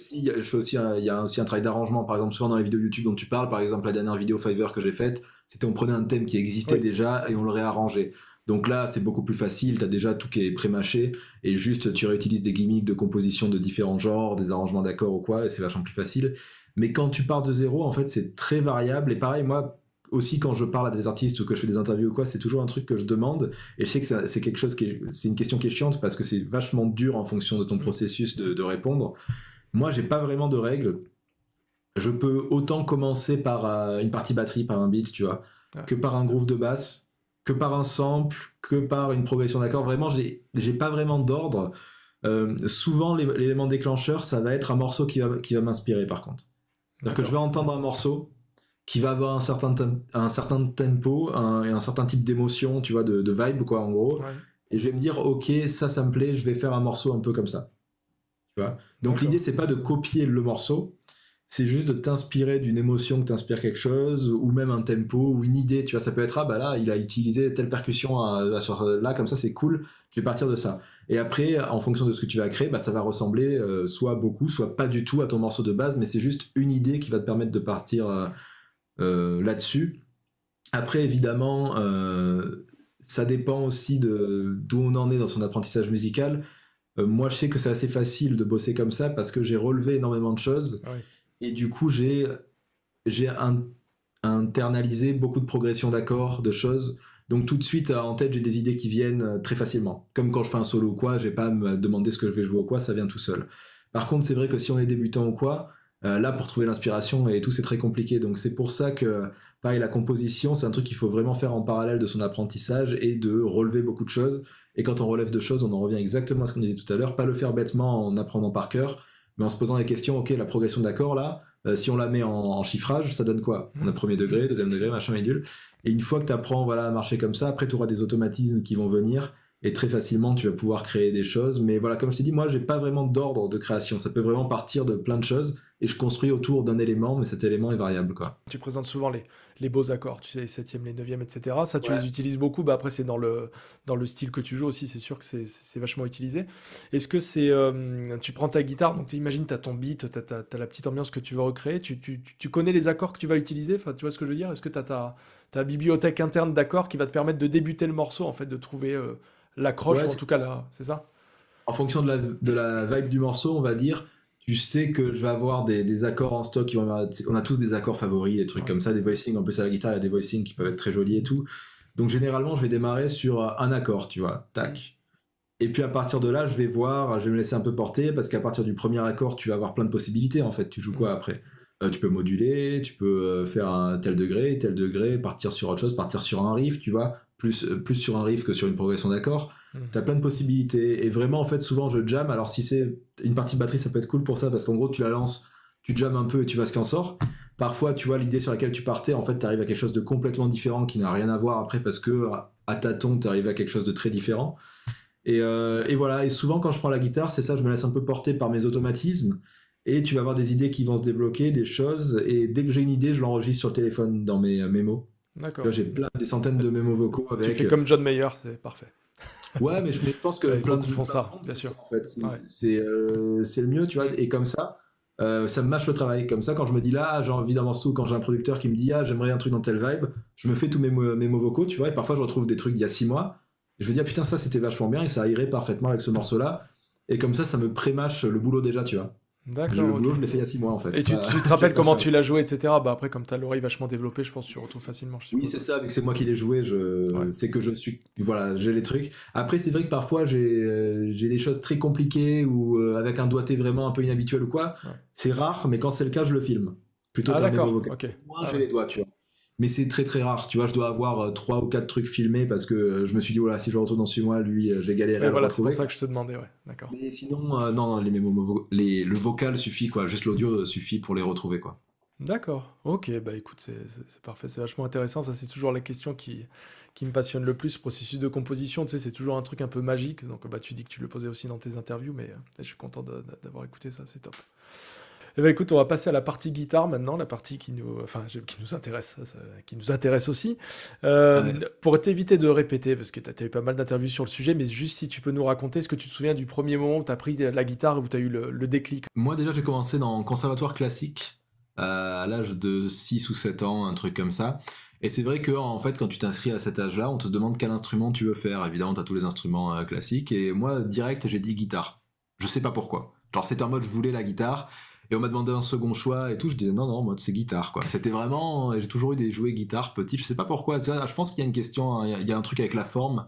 aussi, un, il y a aussi un travail d'arrangement. Par exemple, souvent dans les vidéos YouTube dont tu parles, par exemple, la dernière vidéo Fiverr que j'ai faite, c'était on prenait un thème qui existait déjà et on le réarrangeait. Donc là, c'est beaucoup plus facile, tu as déjà tout qui est pré-mâché et juste tu réutilises des gimmicks de composition de différents genres, des arrangements d'accords ou quoi, et c'est vachement plus facile. Mais quand tu pars de zéro, en fait, c'est très variable. Et pareil, moi, aussi quand je parle à des artistes ou que je fais des interviews ou quoi, c'est toujours un truc que je demande. Et je sais que c'est quelque chose qui c'est une question qui est chiante parce que c'est vachement dur en fonction de ton mm. processus de, répondre. Moi, j'ai pas vraiment de règles. Je peux autant commencer par euh, une partie batterie, par un beat, tu vois, que par un groove de basse, que par un sample, que par une progression d'accord. Vraiment, j'ai pas vraiment d'ordre. Euh, souvent, l'élément déclencheur, ça va être un morceau qui va, qui va m'inspirer, par contre. C'est-à-dire que je vais entendre un morceau, qui va avoir un certain, un certain tempo et un certain type d'émotion, tu vois, de, vibe, quoi, en gros. Et je vais me dire, ok, ça, ça me plaît, je vais faire un morceau un peu comme ça. Tu vois Donc l'idée, c'est pas de copier le morceau, c'est juste de t'inspirer d'une émotion que t'inspire quelque chose, ou même un tempo, ou une idée, tu vois. Ça peut être, ah bah là, il a utilisé telle percussion là, comme ça, c'est cool, je vais partir de ça. Et après, en fonction de ce que tu vas créer, bah, ça va ressembler euh, soit beaucoup, soit pas du tout à ton morceau de base, mais c'est juste une idée qui va te permettre de partir. Euh, euh, là-dessus. Après, évidemment, euh, ça dépend aussi de d'où on en est dans son apprentissage musical. Euh, moi, je sais que c'est assez facile de bosser comme ça parce que j'ai relevé énormément de choses. Ah Et du coup, j'ai internalisé beaucoup de progressions d'accords, de choses. Donc tout de suite, en tête, j'ai des idées qui viennent très facilement. Comme quand je fais un solo ou quoi, je vais pas à me demander ce que je vais jouer ou quoi, ça vient tout seul. Par contre, c'est vrai que si on est débutant ou quoi, euh, là, pour trouver l'inspiration et tout, c'est très compliqué. Donc c'est pour ça que, pareil, la composition, c'est un truc qu'il faut vraiment faire en parallèle de son apprentissage et de relever beaucoup de choses. Et quand on relève de choses, on en revient exactement à ce qu'on disait tout à l'heure, pas le faire bêtement en apprenant par cœur, mais en se posant la question, ok, la progression d'accord là, euh, si on la met en, chiffrage, ça donne quoi mmh. On a premier degré, deuxième degré, machin, médule. Et une fois que tu apprends voilà, à marcher comme ça, après tu auras des automatismes qui vont venir et très facilement tu vas pouvoir créer des choses. Mais voilà, comme je te dis, moi j'ai pas vraiment d'ordre de création. Ça peut vraiment partir de plein de choses et je construis autour d'un élément, mais cet élément est variable. Quoi. Tu présentes souvent les, les beaux accords, tu sais, les septièmes, les neuvièmes, etc. Ça, tu les utilises beaucoup. Bah, après, c'est dans le, dans le style que tu joues aussi, c'est sûr que c'est vachement utilisé. Est-ce que c'est. Euh, tu prends ta guitare, donc imagines, tu as ton beat, tu as, la petite ambiance que tu veux recréer, tu, connais les accords que tu vas utiliser, enfin, tu vois ce que je veux dire Est-ce que tu as ta, bibliothèque interne d'accords qui va te permettre de débuter le morceau, en fait, de trouver. Euh, l'accroche, en tout cas, là, c'est ça En fonction de la, de vibe du morceau, on va dire, tu sais que je vais avoir des, accords en stock. on a tous des accords favoris, des trucs comme ça, des voicings. En plus, à la guitare, il y a des voicings qui peuvent être très jolis et tout. Donc, généralement, je vais démarrer sur un accord, tu vois, tac. Et puis à partir de là, je vais voir, je vais me laisser un peu porter parce qu'à partir du premier accord, tu vas avoir plein de possibilités en fait. Tu joues quoi mm. après euh, Tu peux moduler, tu peux euh, faire un tel degré, tel degré, partir sur autre chose, partir sur un riff, tu vois, euh, plus, sur un riff que sur une progression d'accord tu hmm. T'as plein de possibilités. Et vraiment, en fait, souvent, je jam. Alors, si c'est une partie de batterie, ça peut être cool pour ça, parce qu'en gros, tu la lances, tu jammes un peu et tu vois ce qu'en sort. Parfois, tu vois, l'idée sur laquelle tu partais, en fait, tu arrives à quelque chose de complètement différent qui n'a rien à voir après, parce que à tâtons, arrives à quelque chose de très différent. Euh, et, voilà. Et souvent, quand je prends la guitare, c'est ça, je me laisse un peu porter par mes automatismes et tu vas avoir des idées qui vont se débloquer, des choses. Et dès que j'ai une idée, je l'enregistre sur le téléphone dans mes euh, mémos. D'accord. J'ai plein des centaines de mémos vocaux avec. Tu fais euh, comme John Mayer, c'est parfait. ouais, mais je, pense que ouais, plein de font ça, bien sûr. En fait, euh, c'est le mieux, tu vois. Et comme ça, euh, ça me mâche le travail. Comme ça, quand je me dis là, j'ai envie d'un morceau quand j'ai un producteur qui me dit ah, j'aimerais un truc dans tel vibe, je me fais tous mes, mémos vocaux, tu vois. Et parfois, je retrouve des trucs d'il y a six mois. je me dis ah, putain, ça c'était vachement bien et ça irait parfaitement avec ce morceau-là. Et comme ça, ça me pré le boulot déjà, tu vois. Le je l'ai fait il y a 6 mois en fait. Et tu, te rappelles comment tu l'as joué, etc. Bah, après, comme tu as l'oreille vachement développée, je pense que tu retrouves facilement. Je oui, c'est ça, vu que c'est moi qui l'ai joué, je... c'est que je suis. Voilà, j'ai les trucs. Après, c'est vrai que parfois, j'ai euh, des choses très compliquées ou euh, avec un doigté vraiment un peu inhabituel ou quoi. C'est rare, mais quand c'est le cas, je le filme. Plutôt ah, d'accord. Okay. Moi, ah j'ai les doigts, tu vois mais c'est très très rare. Tu vois, je dois avoir euh, trois ou quatre trucs filmés parce que euh, je me suis dit, voilà, si je retourne dans 6 mois, lui, euh, je vais galérer. voilà, c'est pour ça que je te demandais, ouais, d'accord. Mais sinon, non, les, le vocal suffit, quoi, juste l'audio suffit pour les retrouver, quoi. D'accord, ok, bah écoute, c'est parfait, c'est vachement intéressant, ça c'est toujours la question qui, qui me passionne le plus, processus de composition, tu sais, c'est toujours un truc un peu magique, donc bah, tu dis que tu le posais aussi dans tes interviews, mais je suis content d'avoir écouté ça, c'est top. Eh ben, écoute, on va passer à la partie guitare maintenant, la partie qui nous, enfin, qui nous intéresse, qui nous intéresse aussi. Euh, pour éviter de répéter, parce que tu as, eu pas mal d'interviews sur le sujet, mais juste si tu peux nous raconter, ce que tu te souviens du premier moment où tu as pris la guitare, où tu as eu le, déclic Moi déjà, j'ai commencé dans conservatoire classique euh, à l'âge de 6 ou 7 ans, un truc comme ça. Et c'est vrai que en fait, quand tu t'inscris à cet âge-là, on te demande quel instrument tu veux faire. Évidemment, tu as tous les instruments euh, classiques. Et moi, direct, j'ai dit guitare. Je sais pas pourquoi. Genre, c'était en mode, je voulais la guitare. Et on m'a demandé un second choix et tout. Je disais non, non, moi c'est guitare quoi. C'était vraiment, j'ai toujours eu des jouets guitare petit Je sais pas pourquoi. je pense qu'il y a une question, hein, il y, a, un truc avec la forme.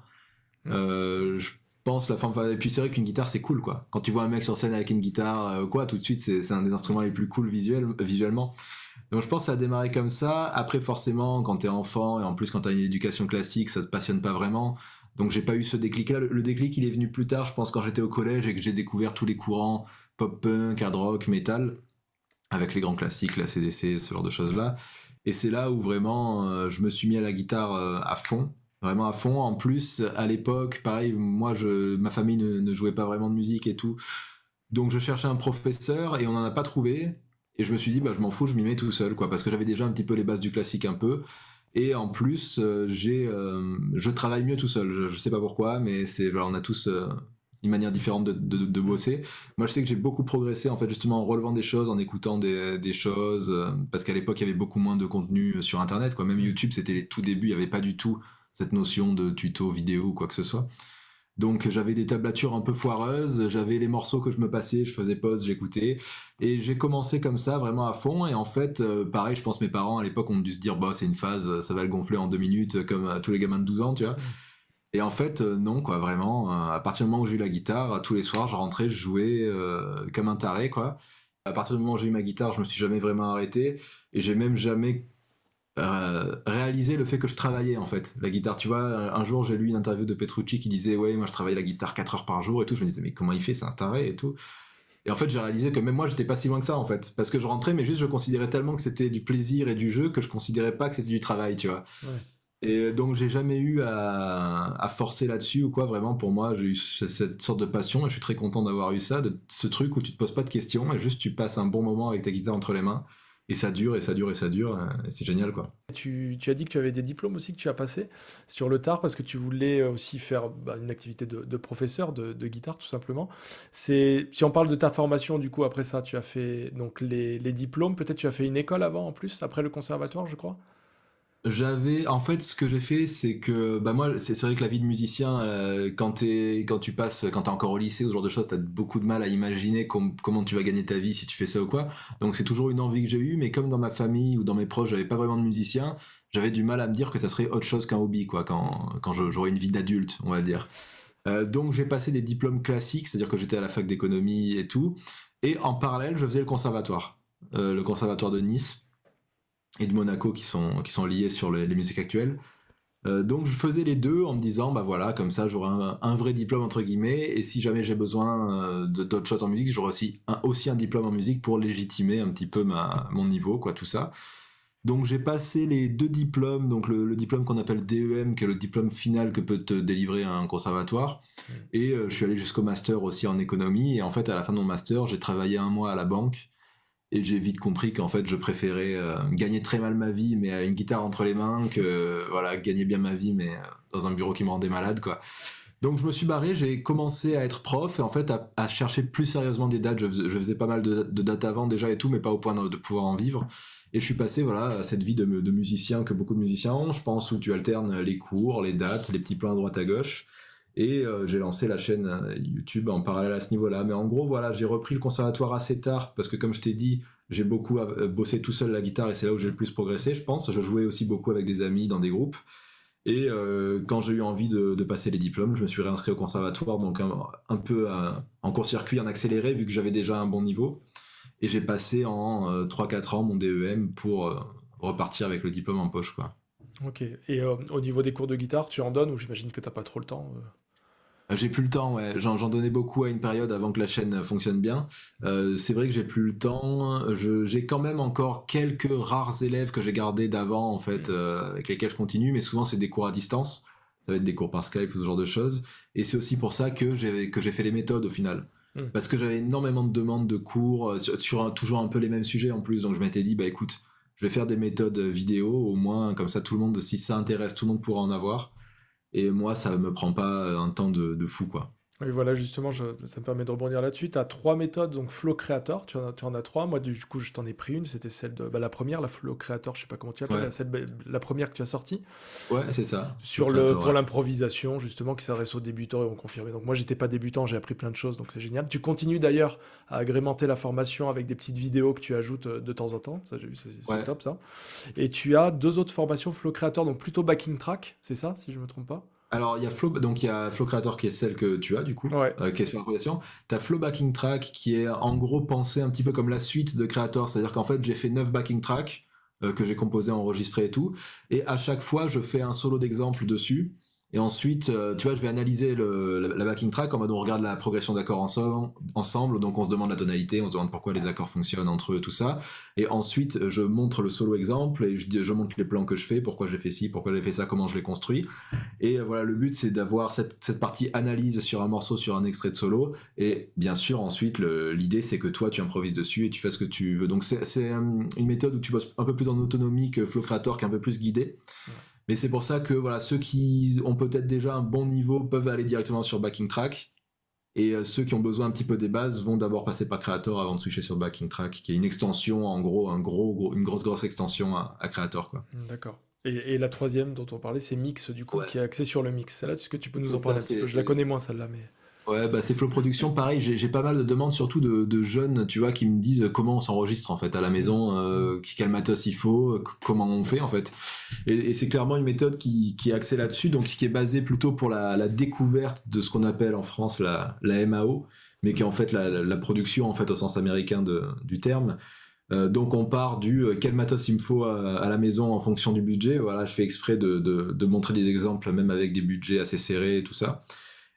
Mm. Euh, je pense la forme. Et puis c'est vrai qu'une guitare c'est cool quoi. Quand tu vois un mec sur scène avec une guitare, euh, quoi, tout de suite c'est un des instruments les plus cool visuel, visuellement. Donc je pense que ça a démarré comme ça. Après forcément quand t'es enfant et en plus quand t'as une éducation classique, ça te passionne pas vraiment. Donc j'ai pas eu ce déclic là. Le, déclic il est venu plus tard, je pense quand j'étais au collège et que j'ai découvert tous les courants pop-punk, hard rock, metal, avec les grands classiques, la CDC, ce genre de choses-là. Et c'est là où vraiment euh, je me suis mis à la guitare euh, à fond, vraiment à fond. En plus, à l'époque, pareil, moi, je, ma famille ne, jouait pas vraiment de musique et tout. Donc je cherchais un professeur et on n'en a pas trouvé. Et je me suis dit, bah, je m'en fous, je m'y mets tout seul, quoi, parce que j'avais déjà un petit peu les bases du classique un peu. Et en plus, euh, j'ai, je travaille mieux tout seul. Je, ne sais pas pourquoi, mais c'est, voilà, on a tous une manière différente de, bosser. Moi, je sais que j'ai beaucoup progressé en fait justement en relevant des choses, en écoutant des, choses, euh, parce qu'à l'époque, il y avait beaucoup moins de contenu euh, sur Internet. Quoi. Même mm. YouTube, c'était les tout débuts, il n'y avait pas du tout cette notion de tuto vidéo ou quoi que ce soit. Donc j'avais des tablatures un peu foireuses, j'avais les morceaux que je me passais, je faisais pause, j'écoutais, et j'ai commencé comme ça vraiment à fond. Et en fait, euh, pareil, je pense mes parents à l'époque ont dû se dire bah c'est une phase, ça va le gonfler en deux minutes comme tous les gamins de 12 ans, tu vois. Mm. Et en fait, euh, non, quoi, vraiment. Euh, à partir du moment où j'ai eu la guitare, tous les soirs, je rentrais, je jouais euh, comme un taré, quoi. À partir du moment où j'ai eu ma guitare, je me suis jamais vraiment arrêté. Et j'ai même jamais réalisé le fait que je travaillais, en fait. La guitare, tu vois, un jour, j'ai lu une interview de Petrucci qui disait Ouais, moi, je travaille la guitare 4 heures par jour et tout. Je me disais Mais comment il fait C'est un taré et tout. Et en fait, j'ai réalisé que même moi, j'étais pas si loin que ça, en fait. Parce que je rentrais, mais juste, je considérais tellement que c'était du plaisir et du jeu que je considérais pas que c'était du travail, tu vois. Ouais. Et donc j'ai jamais eu à, forcer là-dessus ou quoi. Vraiment, pour moi, j'ai eu cette sorte de passion et je suis très content d'avoir eu ça, de ce truc où tu te poses pas de questions et juste tu passes un bon moment avec ta guitare entre les mains. Et ça dure et ça dure et ça dure. Euh, et c'est génial quoi. Tu, as dit que tu avais des diplômes aussi que tu as passé sur le tard parce que tu voulais aussi faire bah, une activité de, professeur de, guitare tout simplement. C'est si on parle de ta formation du coup après ça, tu as fait donc les diplômes. Peut-être tu as fait une école avant en plus après le conservatoire, je crois. J'avais, en fait, ce que j'ai fait, c'est que, bah moi, c'est vrai que la vie de musicien, euh, quand quand tu passes, quand tu es encore au lycée, ce genre de choses, t'as beaucoup de mal à imaginer comment tu vas gagner ta vie si tu fais ça ou quoi. Donc c'est toujours une envie que j'ai eue, mais comme dans ma famille ou dans mes proches, j'avais pas vraiment de musicien, j'avais du mal à me dire que ça serait autre chose qu'un hobby, quoi, quand, quand j'aurais une vie d'adulte, on va dire. Euh, donc j'ai passé des diplômes classiques, c'est-à-dire que j'étais à la fac d'économie et tout, et en parallèle, je faisais le conservatoire, euh, le conservatoire de Nice et de Monaco qui sont, qui sont liés sur les, musiques actuelles. Euh, donc je faisais les deux en me disant bah voilà comme ça j'aurai un, vrai diplôme entre guillemets et si jamais j'ai besoin euh, de d'autres choses en musique j'aurai aussi un, aussi un diplôme en musique pour légitimer un petit peu ma, mon niveau quoi tout ça donc j'ai passé les deux diplômes donc le, diplôme qu'on appelle DEM qui est le diplôme final que peut te délivrer un conservatoire et euh, je suis allé jusqu'au master aussi en économie et en fait à la fin de mon master j'ai travaillé un mois à la banque et j'ai vite compris qu'en fait, je préférais euh, gagner très mal ma vie, mais à une guitare entre les mains, que voilà, gagner bien ma vie, mais euh, dans un bureau qui me rendait malade, quoi. Donc je me suis barré, j'ai commencé à être prof et en fait à, chercher plus sérieusement des dates. Je faisais, pas mal de, dates avant déjà et tout, mais pas au point de, pouvoir en vivre. Et je suis passé voilà à cette vie de, de musicien que beaucoup de musiciens ont, je pense, où tu alternes les cours, les dates, les petits plans à droite à gauche. Et euh, j'ai lancé la chaîne euh, YouTube en parallèle à ce niveau-là. Mais en gros, voilà, j'ai repris le conservatoire assez tard parce que, comme je t'ai dit, j'ai beaucoup euh, bossé tout seul la guitare et c'est là où j'ai le plus progressé, je pense. Je jouais aussi beaucoup avec des amis dans des groupes. Et quand j'ai eu envie de, passer les diplômes, je me suis réinscrit au conservatoire, donc un, peu en court-circuit, en accéléré, vu que j'avais déjà un bon niveau. Et j'ai passé en 3-4 ans mon DEM pour repartir avec le diplôme en poche. Quoi. Ok. Et au niveau des cours de guitare, tu en donnes ou j'imagine que tu n'as pas trop le temps euh, j'ai plus le temps, ouais. J'en donnais beaucoup à une période avant que la chaîne fonctionne bien. Euh, c'est vrai que j'ai plus le temps. J'ai quand même encore quelques rares élèves que j'ai gardés d'avant, en fait, mm. euh, avec lesquels je continue, mais souvent c'est des cours à distance. Ça va être des cours par Skype ou ce genre de choses. Et c'est aussi pour ça que j'ai fait les méthodes au final. Mm. Parce que j'avais énormément de demandes de cours sur, toujours un peu les mêmes sujets en plus. Donc je m'étais dit, bah écoute, je vais faire des méthodes vidéo, au moins comme ça tout le monde, si ça intéresse, tout le monde pourra en avoir. Et moi, ça me prend pas un temps de, de fou, quoi. Et voilà, justement, ça me permet de rebondir là-dessus. Tu as trois méthodes, donc Flow Creator, tu en, as, tu en as trois. Moi, du coup, je t'en ai pris une, c'était celle de bah, la première, la Flow Creator, je sais pas comment tu appelles, bah, la première que tu as sortie. Ouais, c'est ça. Sur le, pour l'improvisation, justement, qui s'adresse aux débutants et on confirmé Donc, moi, je n'étais pas débutant, j'ai appris plein de choses, donc c'est génial. Tu continues d'ailleurs à agrémenter la formation avec des petites vidéos que tu ajoutes euh, de temps en temps. Ça, j'ai vu, c'est top, ça. Et tu as deux autres formations Flow Creator, donc plutôt backing track, c'est ça, si je ne me trompe pas alors, il y a Flow, donc il y a Flow Creator qui est celle que tu as, du coup, ouais. Euh, qui est sur la Tu Flow Backing Track qui est en gros pensé un petit peu comme la suite de Creator, c'est-à-dire qu'en fait, j'ai fait neuf backing tracks euh, que j'ai composé, enregistré et tout. Et à chaque fois, je fais un solo d'exemple dessus et ensuite, euh, tu vois, je vais analyser la, backing track en mode on regarde la progression d'accords ensemble, ensemble, donc on se demande la tonalité, on se demande pourquoi les accords fonctionnent entre eux, tout ça. Et ensuite, je montre le solo exemple et je, je montre les plans que je fais, pourquoi j'ai fait ci, pourquoi j'ai fait ça, comment je l'ai construit. Et euh, voilà, le but c'est d'avoir cette, partie analyse sur un morceau, sur un extrait de solo. Et bien sûr, ensuite, l'idée c'est que toi tu improvises dessus et tu fais ce que tu veux. Donc c'est euh, une méthode où tu bosses un peu plus en autonomie que Flow Creator, qui est un peu plus guidé. Mais c'est pour ça que voilà, ceux qui ont peut-être déjà un bon niveau peuvent aller directement sur backing track. Et euh, ceux qui ont besoin un petit peu des bases vont d'abord passer par Creator avant de switcher sur Backing Track, qui est une extension, en gros, un gros, une grosse, grosse extension à, Creator. Mm, d'accord. Et, la troisième dont on parlait, c'est Mix, du coup, qui est axée sur le mix. Celle-là, est-ce que tu peux nous en parler Je la connais moins, celle-là, mais. Ouais, bah c'est Flow Production, pareil, j'ai pas mal de demandes, surtout de, jeunes, tu vois, qui me disent comment on s'enregistre en fait à la maison, euh, quel matos il faut, euh, comment on fait en fait. Et, c'est clairement une méthode qui, qui est axée là-dessus, donc qui est basée plutôt pour la, découverte de ce qu'on appelle en France la, MAO, mais qui est en fait la, production en fait au sens américain du terme. Euh, donc on part du quel matos il me faut à, la maison en fonction du budget. Voilà, je fais exprès de, de montrer des exemples même avec des budgets assez serrés et tout ça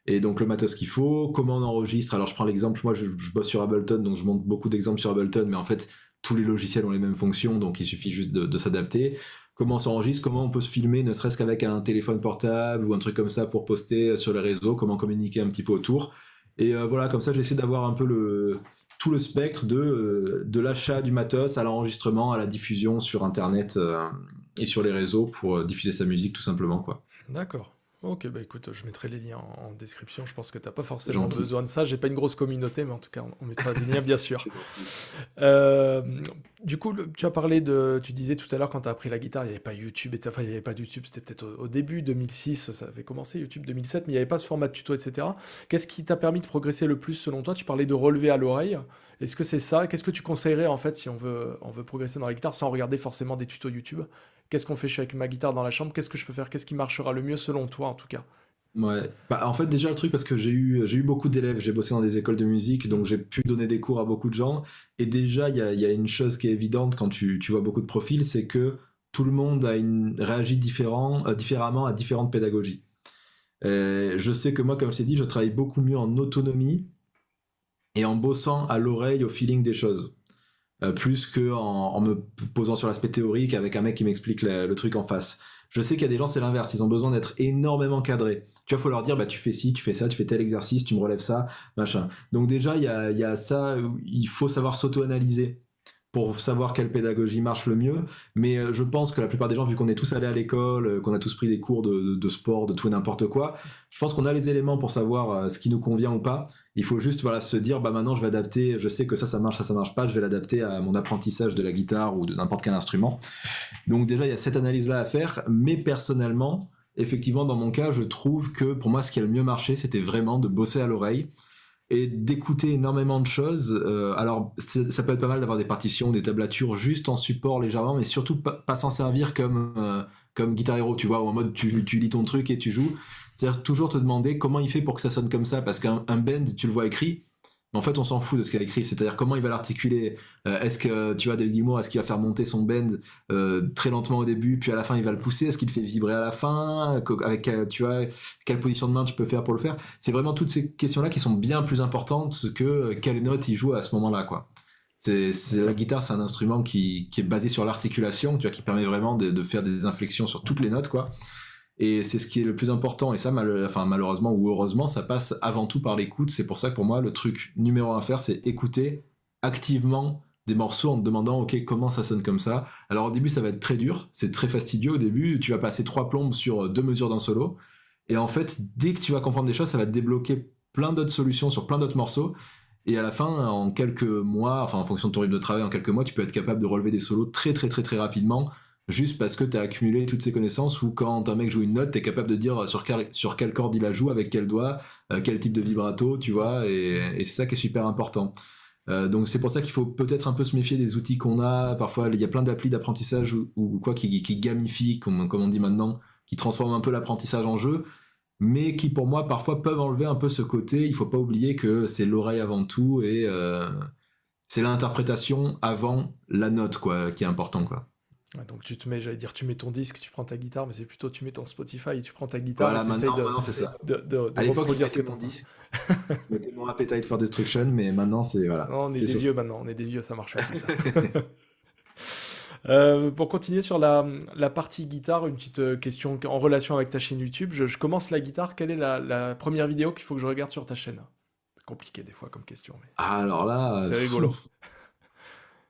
et donc le matos qu'il faut, comment on enregistre. Alors je prends l'exemple, moi je, bosse sur Ableton, donc je montre beaucoup d'exemples sur Ableton, mais en fait tous les logiciels ont les mêmes fonctions, donc il suffit juste de, s'adapter. Comment on s'enregistre, comment on peut se filmer, ne serait-ce qu'avec un téléphone portable ou un truc comme ça pour poster sur les réseaux, comment communiquer un petit peu autour. Et euh, voilà, comme ça j'essaie d'avoir un peu le, tout le spectre de, euh, de l'achat du matos à l'enregistrement, à la diffusion sur Internet euh, et sur les réseaux pour diffuser sa musique tout simplement. quoi. D'accord. Ok, bah écoute, je mettrai les liens en, description. Je pense que tu n'as pas forcément besoin de ça. J'ai pas une grosse communauté, mais en tout cas, on, mettra des liens, bien sûr. Euh, du coup, tu as parlé de. Tu disais tout à l'heure, quand tu as appris la guitare, il n'y avait pas YouTube. Et enfin, il n'y avait pas YouTube, c'était peut-être au, début 2006, ça avait commencé, YouTube 2007, mais il n'y avait pas ce format de tuto, etc. Qu'est-ce qui t'a permis de progresser le plus selon toi Tu parlais de relever à l'oreille. Est-ce que c'est ça Qu'est-ce que tu conseillerais, en fait, si on veut, on veut progresser dans la guitare sans regarder forcément des tutos YouTube Qu'est-ce qu'on fait avec ma guitare dans la chambre. Qu'est-ce que je peux faire Qu'est-ce qui marchera le mieux selon toi, en tout cas Ouais. Bah, en fait, déjà, le truc, parce que j'ai eu, j'ai eu beaucoup d'élèves, j'ai bossé dans des écoles de musique, donc j'ai pu donner des cours à beaucoup de gens. Et déjà, il y a, une chose qui est évidente quand tu, vois beaucoup de profils, c'est que tout le monde a réagit euh, différemment à différentes pédagogies. Euh, je sais que moi, comme je t'ai dit, je travaille beaucoup mieux en autonomie et en bossant à l'oreille, au feeling des choses. Euh, plus que en, me posant sur l'aspect théorique avec un mec qui m'explique le, truc en face. Je sais qu'il y a des gens, c'est l'inverse, ils ont besoin d'être énormément cadrés. Tu vas faut leur dire, bah, tu fais ci, tu fais ça, tu fais tel exercice, tu me relèves ça, machin. Donc déjà, il y a, ça, il faut savoir s'auto-analyser pour savoir quelle pédagogie marche le mieux. Mais euh, je pense que la plupart des gens, vu qu'on est tous allés à l'école, euh, qu'on a tous pris des cours de, sport, de tout et n'importe quoi, je pense qu'on a les éléments pour savoir euh, ce qui nous convient ou pas. Il faut juste voilà se dire bah maintenant je vais adapter, je sais que ça ça marche, ça ça marche pas, je vais l'adapter à mon apprentissage de la guitare ou de n'importe quel instrument. Donc déjà il y a cette analyse là à faire, mais personnellement, effectivement dans mon cas, je trouve que pour moi ce qui a le mieux marché, c'était vraiment de bosser à l'oreille et d'écouter énormément de choses. Euh, alors, ça peut être pas mal d'avoir des partitions, des tablatures juste en support légèrement, mais surtout pas, s'en servir comme, euh, comme Guitar Hero, tu vois, ou en mode tu, tu lis ton truc et tu joues. C'est-à-dire toujours te demander comment il fait pour que ça sonne comme ça, parce qu'un bend, tu le vois écrit, en fait on s'en fout de ce qu'il a écrit, c'est-à-dire comment il va l'articuler, euh, est-ce que tu vois David Gilmour, est-ce qu'il va faire monter son bend euh, très lentement au début, puis à la fin il va le pousser, est-ce qu'il fait vibrer à la fin, avec euh, tu vois quelle position de main tu peux faire pour le faire, c'est vraiment toutes ces questions-là qui sont bien plus importantes que quelle note il joue à ce moment-là C'est, la guitare, c'est un instrument qui, est basé sur l'articulation, tu vois, qui permet vraiment de, faire des inflexions sur toutes les notes, et c'est ce qui est le plus important. Et ça, malheureusement ou heureusement, ça passe avant tout par l'écoute. C'est pour ça que pour moi, le truc numéro un à faire, c'est écouter activement des morceaux en te demandant, OK, comment ça sonne comme ça Alors au début, ça va être très dur, c'est très fastidieux au début. Tu vas passer trois plombes sur deux mesures d'un solo. Et en fait, dès que tu vas comprendre des choses, ça va te débloquer plein d'autres solutions sur plein d'autres morceaux. Et à la fin, en quelques mois, enfin en fonction de ton rythme de travail, en quelques mois, tu peux être capable de relever des solos très très très très rapidement juste parce que tu as accumulé toutes ces connaissances ou quand un mec joue une note, tu es capable de dire sur quel, sur quelle corde il la joue, avec quel doigt, euh, quel type de vibrato, tu vois, et, c'est ça qui est super important. Euh, donc c'est pour ça qu'il faut peut-être un peu se méfier des outils qu'on a. Parfois, il y a plein d'applis d'apprentissage ou, quoi qui, gamifient, comme, comme on dit maintenant, qui transforment un peu l'apprentissage en jeu, mais qui pour moi parfois peuvent enlever un peu ce côté. Il faut pas oublier que c'est l'oreille avant tout et euh, c'est l'interprétation avant la note quoi, qui est important quoi. Donc tu te mets, j'allais dire, tu mets ton disque, tu prends ta guitare, mais c'est plutôt tu mets ton Spotify, tu prends ta guitare voilà, maintenant, c'est ça. De, de, de à l'époque, tu ton disque, mon Appetite for Destruction, mais maintenant c'est voilà. on est, des vieux maintenant, on est des vieux, ça marche pas. Ça. Euh, pour continuer sur la, partie guitare, une petite euh, question en relation avec ta chaîne YouTube. Je, commence la guitare. Quelle est la, première vidéo qu'il faut que je regarde sur ta chaîne C'est compliqué des fois comme question. Mais... Ah, alors là, c'est rigolo.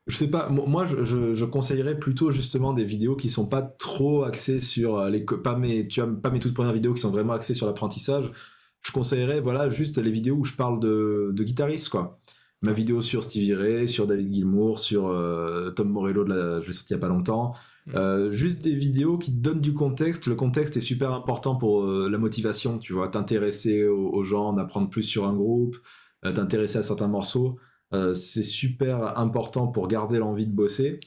je sais pas, moi je, conseillerais plutôt justement des vidéos qui sont pas trop axées sur euh, les pas mes pas mes toutes premières vidéos qui sont vraiment axées sur l'apprentissage. Je conseillerais voilà juste les vidéos où je parle de, de guitaristes quoi. Ma vidéo sur Stevie Ray, sur David Gilmour, sur euh, Tom Morello, de je l'ai sorti il y a pas longtemps. Mm. Euh, juste des vidéos qui donnent du contexte. Le contexte est super important pour la motivation, tu vois, t'intéresser aux, gens, gens, apprendre plus sur un groupe, t'intéresser à certains morceaux. Euh, c'est super important pour garder l'envie de bosser.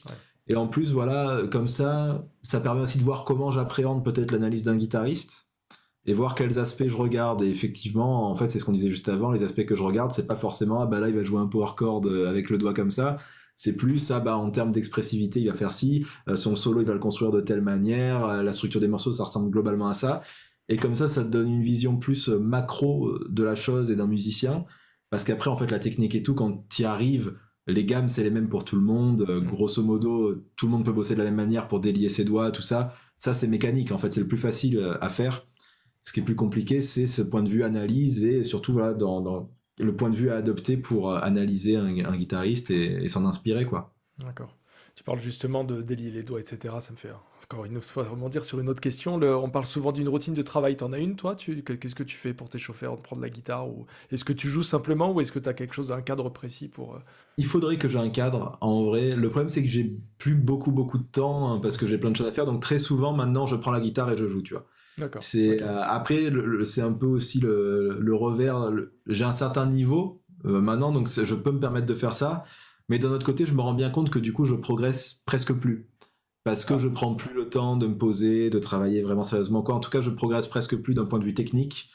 Et en plus, voilà, comme ça, ça permet aussi de voir comment j'appréhende peut-être l'analyse d'un guitariste et voir quels aspects je regarde. Et effectivement, en fait, c'est ce qu'on disait juste avant, les aspects que je regarde, c'est pas forcément, ah bah là, il va jouer un power chord euh, avec le doigt comme ça. C'est plus, ah bah en termes d'expressivité, il va faire ci, euh, son solo, il va le construire de telle manière, la structure des morceaux, ça ressemble globalement à ça. Et comme ça, ça te donne une vision plus macro de la chose et d'un musicien. Parce qu'après, en fait, la technique et tout, quand tu y arrives, les gammes, c'est les mêmes pour tout le monde. Euh, mm. grosso modo, tout le monde peut bosser de la même manière pour délier ses doigts, tout ça. Ça, c'est mécanique. En fait, c'est le plus facile euh, à faire. Ce qui est plus compliqué, c'est ce point de vue analyse et surtout, voilà, dans, le point de vue à adopter pour euh, analyser un, guitariste et, et s'en inspirer, quoi. D'accord. Tu parles justement de délier les doigts, etc. Ça me fait il une fois, rebondir sur une autre question. on parle souvent d'une routine de travail. en as une, toi Qu'est-ce que tu fais pour t'échauffer chauffeurs, de prendre la guitare ou Est-ce que tu joues simplement ou est-ce que tu as quelque chose, un cadre précis pour... Euh Il faudrait que j'ai un cadre, en vrai. Le problème, c'est que j'ai plus beaucoup, beaucoup de temps hein, parce que j'ai plein de choses à faire. Donc, très souvent, maintenant, je prends la guitare et je joue, tu vois. Euh, après, c'est un peu aussi le, revers. j'ai un certain niveau euh, maintenant, donc je peux me permettre de faire ça. Mais d'un autre côté, je me rends bien compte que du coup, je progresse presque plus parce que ah. je prends plus le temps de me poser, de travailler vraiment sérieusement. Quoi. En tout cas, je progresse presque plus d'un point de vue technique.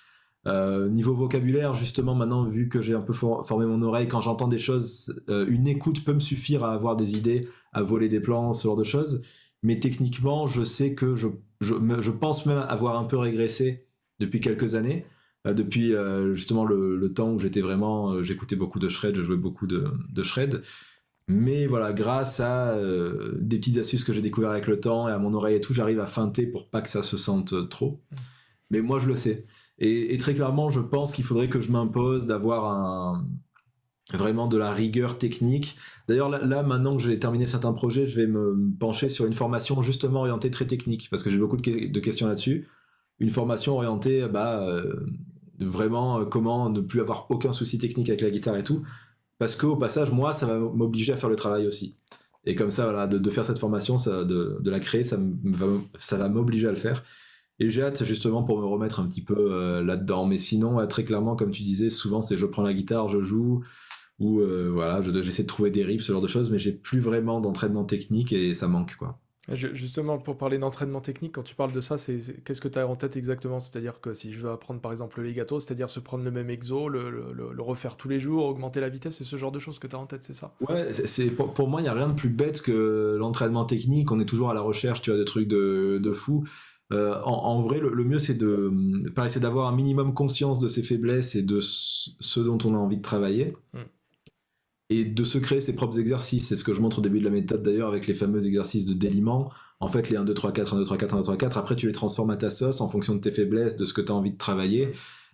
Euh, niveau vocabulaire, justement, maintenant, vu que j'ai un peu formé mon oreille, quand j'entends des choses, euh, une écoute peut me suffire à avoir des idées, à voler des plans, ce genre de choses. Mais techniquement, je sais que je, je, pense même avoir un peu régressé depuis quelques années, euh, depuis justement le, temps où j'étais vraiment, j'écoutais beaucoup de shred, je jouais beaucoup de, de shred. Mm. Mais voilà, grâce à euh, des petites astuces que j'ai découvertes avec le temps et à mon oreille et tout, j'arrive à feinter pour pas que ça se sente euh, trop. Mm. Mais moi, je le sais. Et, très clairement, je pense qu'il faudrait que je m'impose d'avoir vraiment de la rigueur technique. D'ailleurs, là, maintenant que j'ai terminé certains projets, je vais me pencher sur une formation justement orientée très technique, parce que j'ai beaucoup de, questions là-dessus. Une formation orientée, bah, euh, vraiment, comment ne plus avoir aucun souci technique avec la guitare et tout parce qu'au passage, moi, ça va m'obliger à faire le travail aussi. Et comme ça, voilà, de, faire cette formation, de, la créer, ça, va, m'obliger à le faire. Et j'ai hâte justement pour me remettre un petit peu euh, là-dedans. Mais sinon, très clairement, comme tu disais, souvent c'est je prends la guitare, je joue, ou euh, voilà, j'essaie de trouver des riffs, ce genre de choses, mais j'ai plus vraiment d'entraînement technique et ça manque quoi justement, pour parler d'entraînement technique, quand tu parles de ça, c'est qu'est-ce que tu as en tête exactement? C'est-à-dire que si je veux apprendre par exemple le legato, c'est-à-dire se prendre le même exo, le, refaire tous les jours, augmenter la vitesse, c'est ce genre de choses que tu as en tête, c'est ça? Ouais, c'est pour, moi, il n'y a rien de plus bête que l'entraînement technique. On est toujours à la recherche, tu as de trucs de, fou. Euh, en, vrai, le, mieux, c'est de, d'avoir un minimum conscience de ses faiblesses et de ce dont on a envie de travailler. Mmh et de se créer ses propres exercices. C'est ce que je montre au début de la méthode d'ailleurs avec les fameux exercices de déliment En fait, les 1, 2, 3, 4, 1, 2, 3, 4, 1, 2, 3, 4, après tu les transformes à ta sauce en fonction de tes faiblesses, de ce que tu as envie de travailler.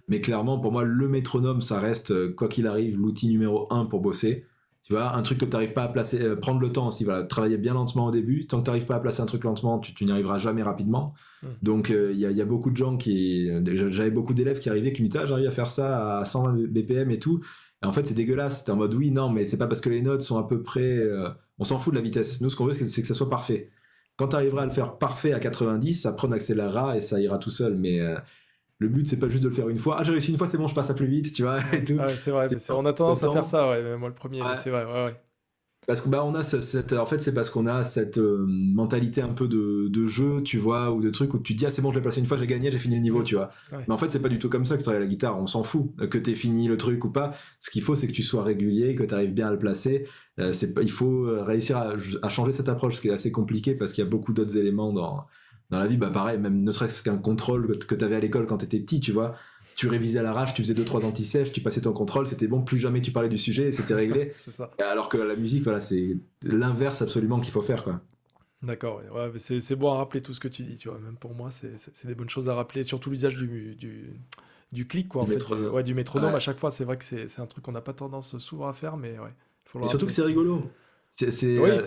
Mais clairement, pour moi, le métronome, ça reste, euh, quoi qu'il arrive, l'outil numéro 1 pour bosser. Tu vois, un truc que tu n'arrives pas à placer, euh, prendre le temps aussi, voilà, travailler bien lentement au début. Tant que tu n'arrives pas à placer un truc lentement, tu, n'y arriveras jamais rapidement. Donc, euh, il y, y, a beaucoup de gens qui. J'avais beaucoup d'élèves qui arrivaient, qui me disaient, ah, j'arrive à faire ça à 120 BPM et tout en fait, c'est dégueulasse. T'es en mode oui, non, mais c'est pas parce que les notes sont à peu près. Euh, on s'en fout de la vitesse. Nous, ce qu'on veut, c'est que ça soit parfait. Quand tu arriveras à le faire parfait à 90, ça prend accélérera et ça ira tout seul. Mais euh, le but, c'est pas juste de le faire une fois. Ah, j'ai réussi une fois, c'est bon, je passe à plus vite, tu vois. c'est vrai, on a tendance à faire ça, moi le premier, c'est vrai. Ouais, parce que bah on a cette en fait c'est parce qu'on a cette euh, mentalité un peu de, jeu tu vois ou de trucs où tu te dis ah c'est bon je l'ai placé une fois j'ai gagné j'ai fini le niveau tu vois mais en fait c'est pas du tout comme ça que tu travailles la guitare on s'en fout euh, que t'aies fini le truc ou pas ce qu'il faut c'est que tu sois régulier que tu arrives bien à le placer euh, il faut réussir à, changer cette approche ce qui est assez compliqué parce qu'il y a beaucoup d'autres éléments dans la vie bah pareil même ne serait-ce qu'un contrôle que tu avais à l'école quand tu étais petit tu vois tu révisais à l'arrache, tu faisais deux trois antisèches, tu passais ton contrôle, c'était bon, plus jamais tu parlais du sujet c'était réglé. Alors que la musique, voilà, c'est l'inverse absolument qu'il faut faire, quoi. D'accord, c'est bon à rappeler tout ce que tu dis, tu vois. Même pour moi, c'est des bonnes choses à rappeler, surtout l'usage du, clic, quoi, du, métronome. Fait. du métronome à chaque fois. C'est vrai que c'est un truc qu'on n'a pas tendance souvent à faire, mais surtout que c'est rigolo. Euh,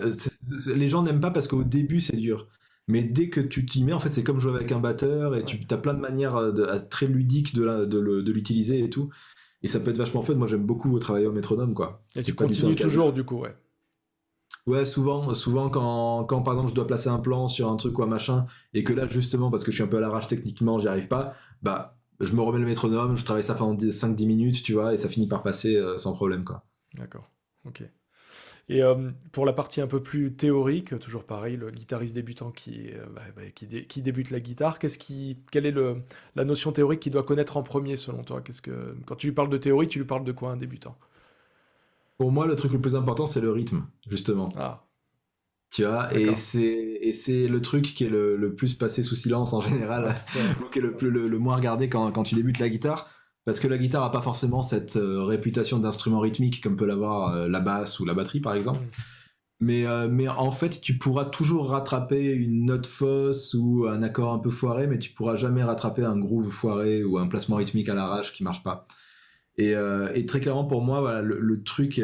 les gens n'aiment pas parce qu'au début, c'est dur. Mais dès que tu t'y mets, en fait, c'est comme jouer avec un batteur et tu as plein de manières euh, très ludiques de l'utiliser et tout. Et ça peut être vachement fun. Moi, j'aime beaucoup travailler au métronome, quoi. Et tu continues toujours, du coup, ouais. Ouais, souvent, souvent quand, quand par exemple je dois placer un plan sur un truc ou un machin, et que là justement parce que je suis un peu à l'arrache techniquement, j'y arrive pas, bah je me remets le métronome, je travaille ça pendant 5-10 minutes, tu vois, et ça finit par passer euh, sans problème, quoi. D'accord, ok. Et euh, pour la partie un peu plus théorique, toujours pareil, le guitariste débutant qui, euh, bah, bah, qui, débute la guitare, quest qui, quelle est le, la notion théorique qu'il doit connaître en premier selon toi Qu'est-ce que, Quand tu lui parles de théorie, tu lui parles de quoi un débutant Pour moi, le truc le plus important, c'est le rythme, justement. Ah. Tu vois, et c'est le truc qui est le, plus passé sous silence en général, qui est le, le, moins regardé quand, quand tu débutes la guitare. Parce que la guitare a pas forcément cette euh, réputation d'instrument rythmique comme peut l'avoir euh, la basse ou la batterie par exemple. Mm. Euh, mais, en fait, tu pourras toujours rattraper une note fausse ou un accord un peu foiré, mais tu pourras jamais rattraper un groove foiré ou un placement rythmique à l'arrache qui marche pas. Et, très clairement pour moi, le, truc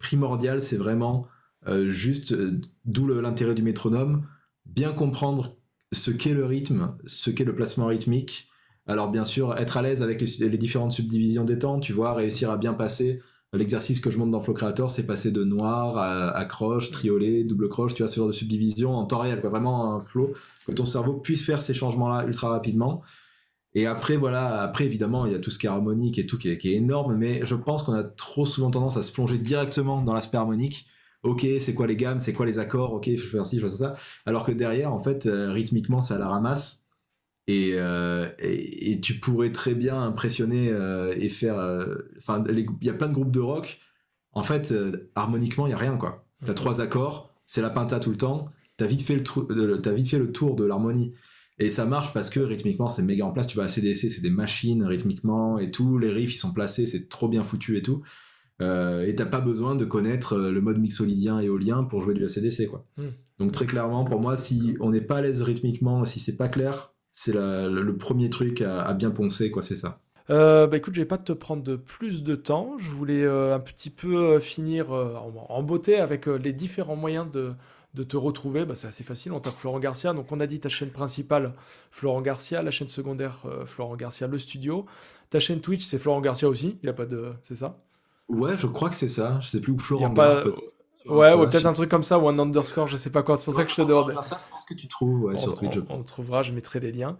primordial, c'est vraiment juste d'où l'intérêt du métronome, bien comprendre ce qu'est le rythme, ce qu'est le placement rythmique, alors bien sûr, être à l'aise avec les, différentes subdivisions des temps, tu vois, réussir à bien passer. L'exercice que je monte dans Flow Creator, c'est passer de noir à, croche, triolet, double croche, tu vois, ce genre de subdivision en temps réel, Vraiment un flow, que ton cerveau puisse faire ces changements-là ultra rapidement. Et après, voilà, après, évidemment, il y a tout ce qui est harmonique et tout qui est, énorme, mais je pense qu'on a trop souvent tendance à se plonger directement dans l'aspect harmonique. Ok, c'est quoi les gammes, c'est quoi les accords, ok, je fais ainsi, je fais ça. Alors que derrière, en fait, euh, rythmiquement, ça la ramasse. Euh, et, tu pourrais très bien impressionner euh, et faire. Euh, enfin, il y a plein de groupes de rock. En fait, harmoniquement, il y a rien quoi. T'as trois accords, c'est la pinta tout le temps. T'as vite fait le as vite fait le tour de l'harmonie. Et ça marche parce que rythmiquement, c'est méga en place. Tu vas à CDC, c'est des machines rythmiquement et tout. Les riffs, ils sont placés, c'est trop bien foutu et tout. Euh, et t'as pas besoin de connaître le mode mixolydien éolien pour jouer du ACDC quoi. Hmm. Donc très clairement pour moi si on n'est pas à l'aise rythmiquement, si c'est pas clair, c'est le premier truc à, bien poncer, quoi, c'est ça. Euh, bah écoute, je vais pas te prendre de plus de temps. Je voulais euh, un petit peu euh, finir en, beauté avec les différents moyens de, te retrouver. Bah, c'est assez facile. en tant que Florent Garcia. Donc, on a dit ta chaîne principale, Florent Garcia. La chaîne secondaire, Florent Garcia, le studio. Ta chaîne Twitch, c'est Florent Garcia aussi. Il y' a pas de. C'est ça Ouais, je crois que c'est ça. Je sais plus où Florent Garcia. Ouais, ou peut-être un truc comme ça, ou un underscore, je sais pas quoi. C'est pour ça que je te demande. Ça, je pense que tu trouves sur Twitch. On, trouvera, je mettrai les liens.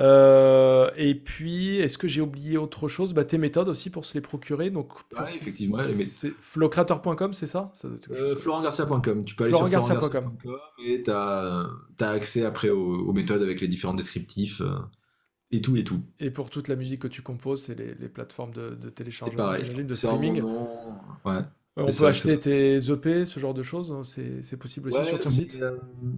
Euh, et puis, est-ce que j'ai oublié autre chose bah, Tes méthodes aussi pour se les procurer. Donc, effectivement. C'est flocrator.com, c'est ça, ça euh, FlorentGarcia.com. Tu peux aller sur florentgarcia.com et tu as, accès après aux, méthodes avec les différents descriptifs. Euh, et tout, et tout. Et pour toute la musique que tu composes, c'est les, plateformes de, de téléchargement, de streaming. Ouais. Euh, on peut acheter tes EP, ce genre de choses, hein, c'est possible aussi sur ton site euh,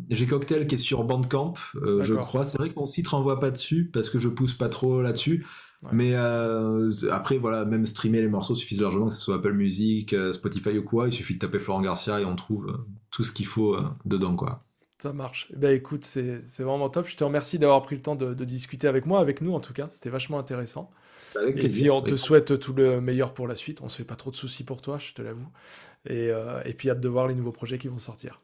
J'ai Cocktail qui est sur Bandcamp, euh, je crois. C'est vrai que mon site renvoie pas dessus parce que je pousse pas trop là-dessus. Mais après, voilà, même streamer les morceaux suffit largement, que ce soit Apple Music, Spotify ou quoi. Il suffit de taper Florent Garcia et on trouve tout ce qu'il faut dedans, quoi. Ça marche. Eh ben, écoute, c'est vraiment top. Je te remercie d'avoir pris le temps de, discuter avec moi, avec nous en tout cas. C'était vachement intéressant. et puis, on te souhaite tout le meilleur pour la suite. On se fait pas trop de soucis pour toi, je te l'avoue. Et, euh, et, puis, hâte de voir les nouveaux projets qui vont sortir.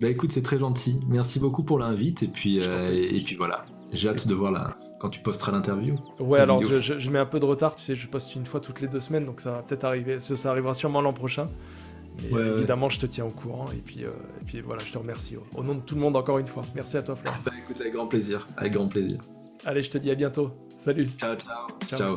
Bah écoute, c'est très gentil. Merci beaucoup pour l'invite. Et, puis euh, et puis voilà, j'ai hâte de voir là quand tu posteras l'interview. Ouais, alors je, mets un peu de retard. Tu sais, je poste une fois toutes les deux semaines, donc ça va peut-être arriver. ça arrivera sûrement l'an prochain évidemment, je te tiens au courant. Et puis, euh, puis voilà, je te remercie. Au, nom de tout le monde, encore une fois. Merci à toi, Florent. Bah, écoute, avec grand plaisir. Avec grand plaisir. Allez, je te dis à bientôt. Salut. ciao. ciao. ciao.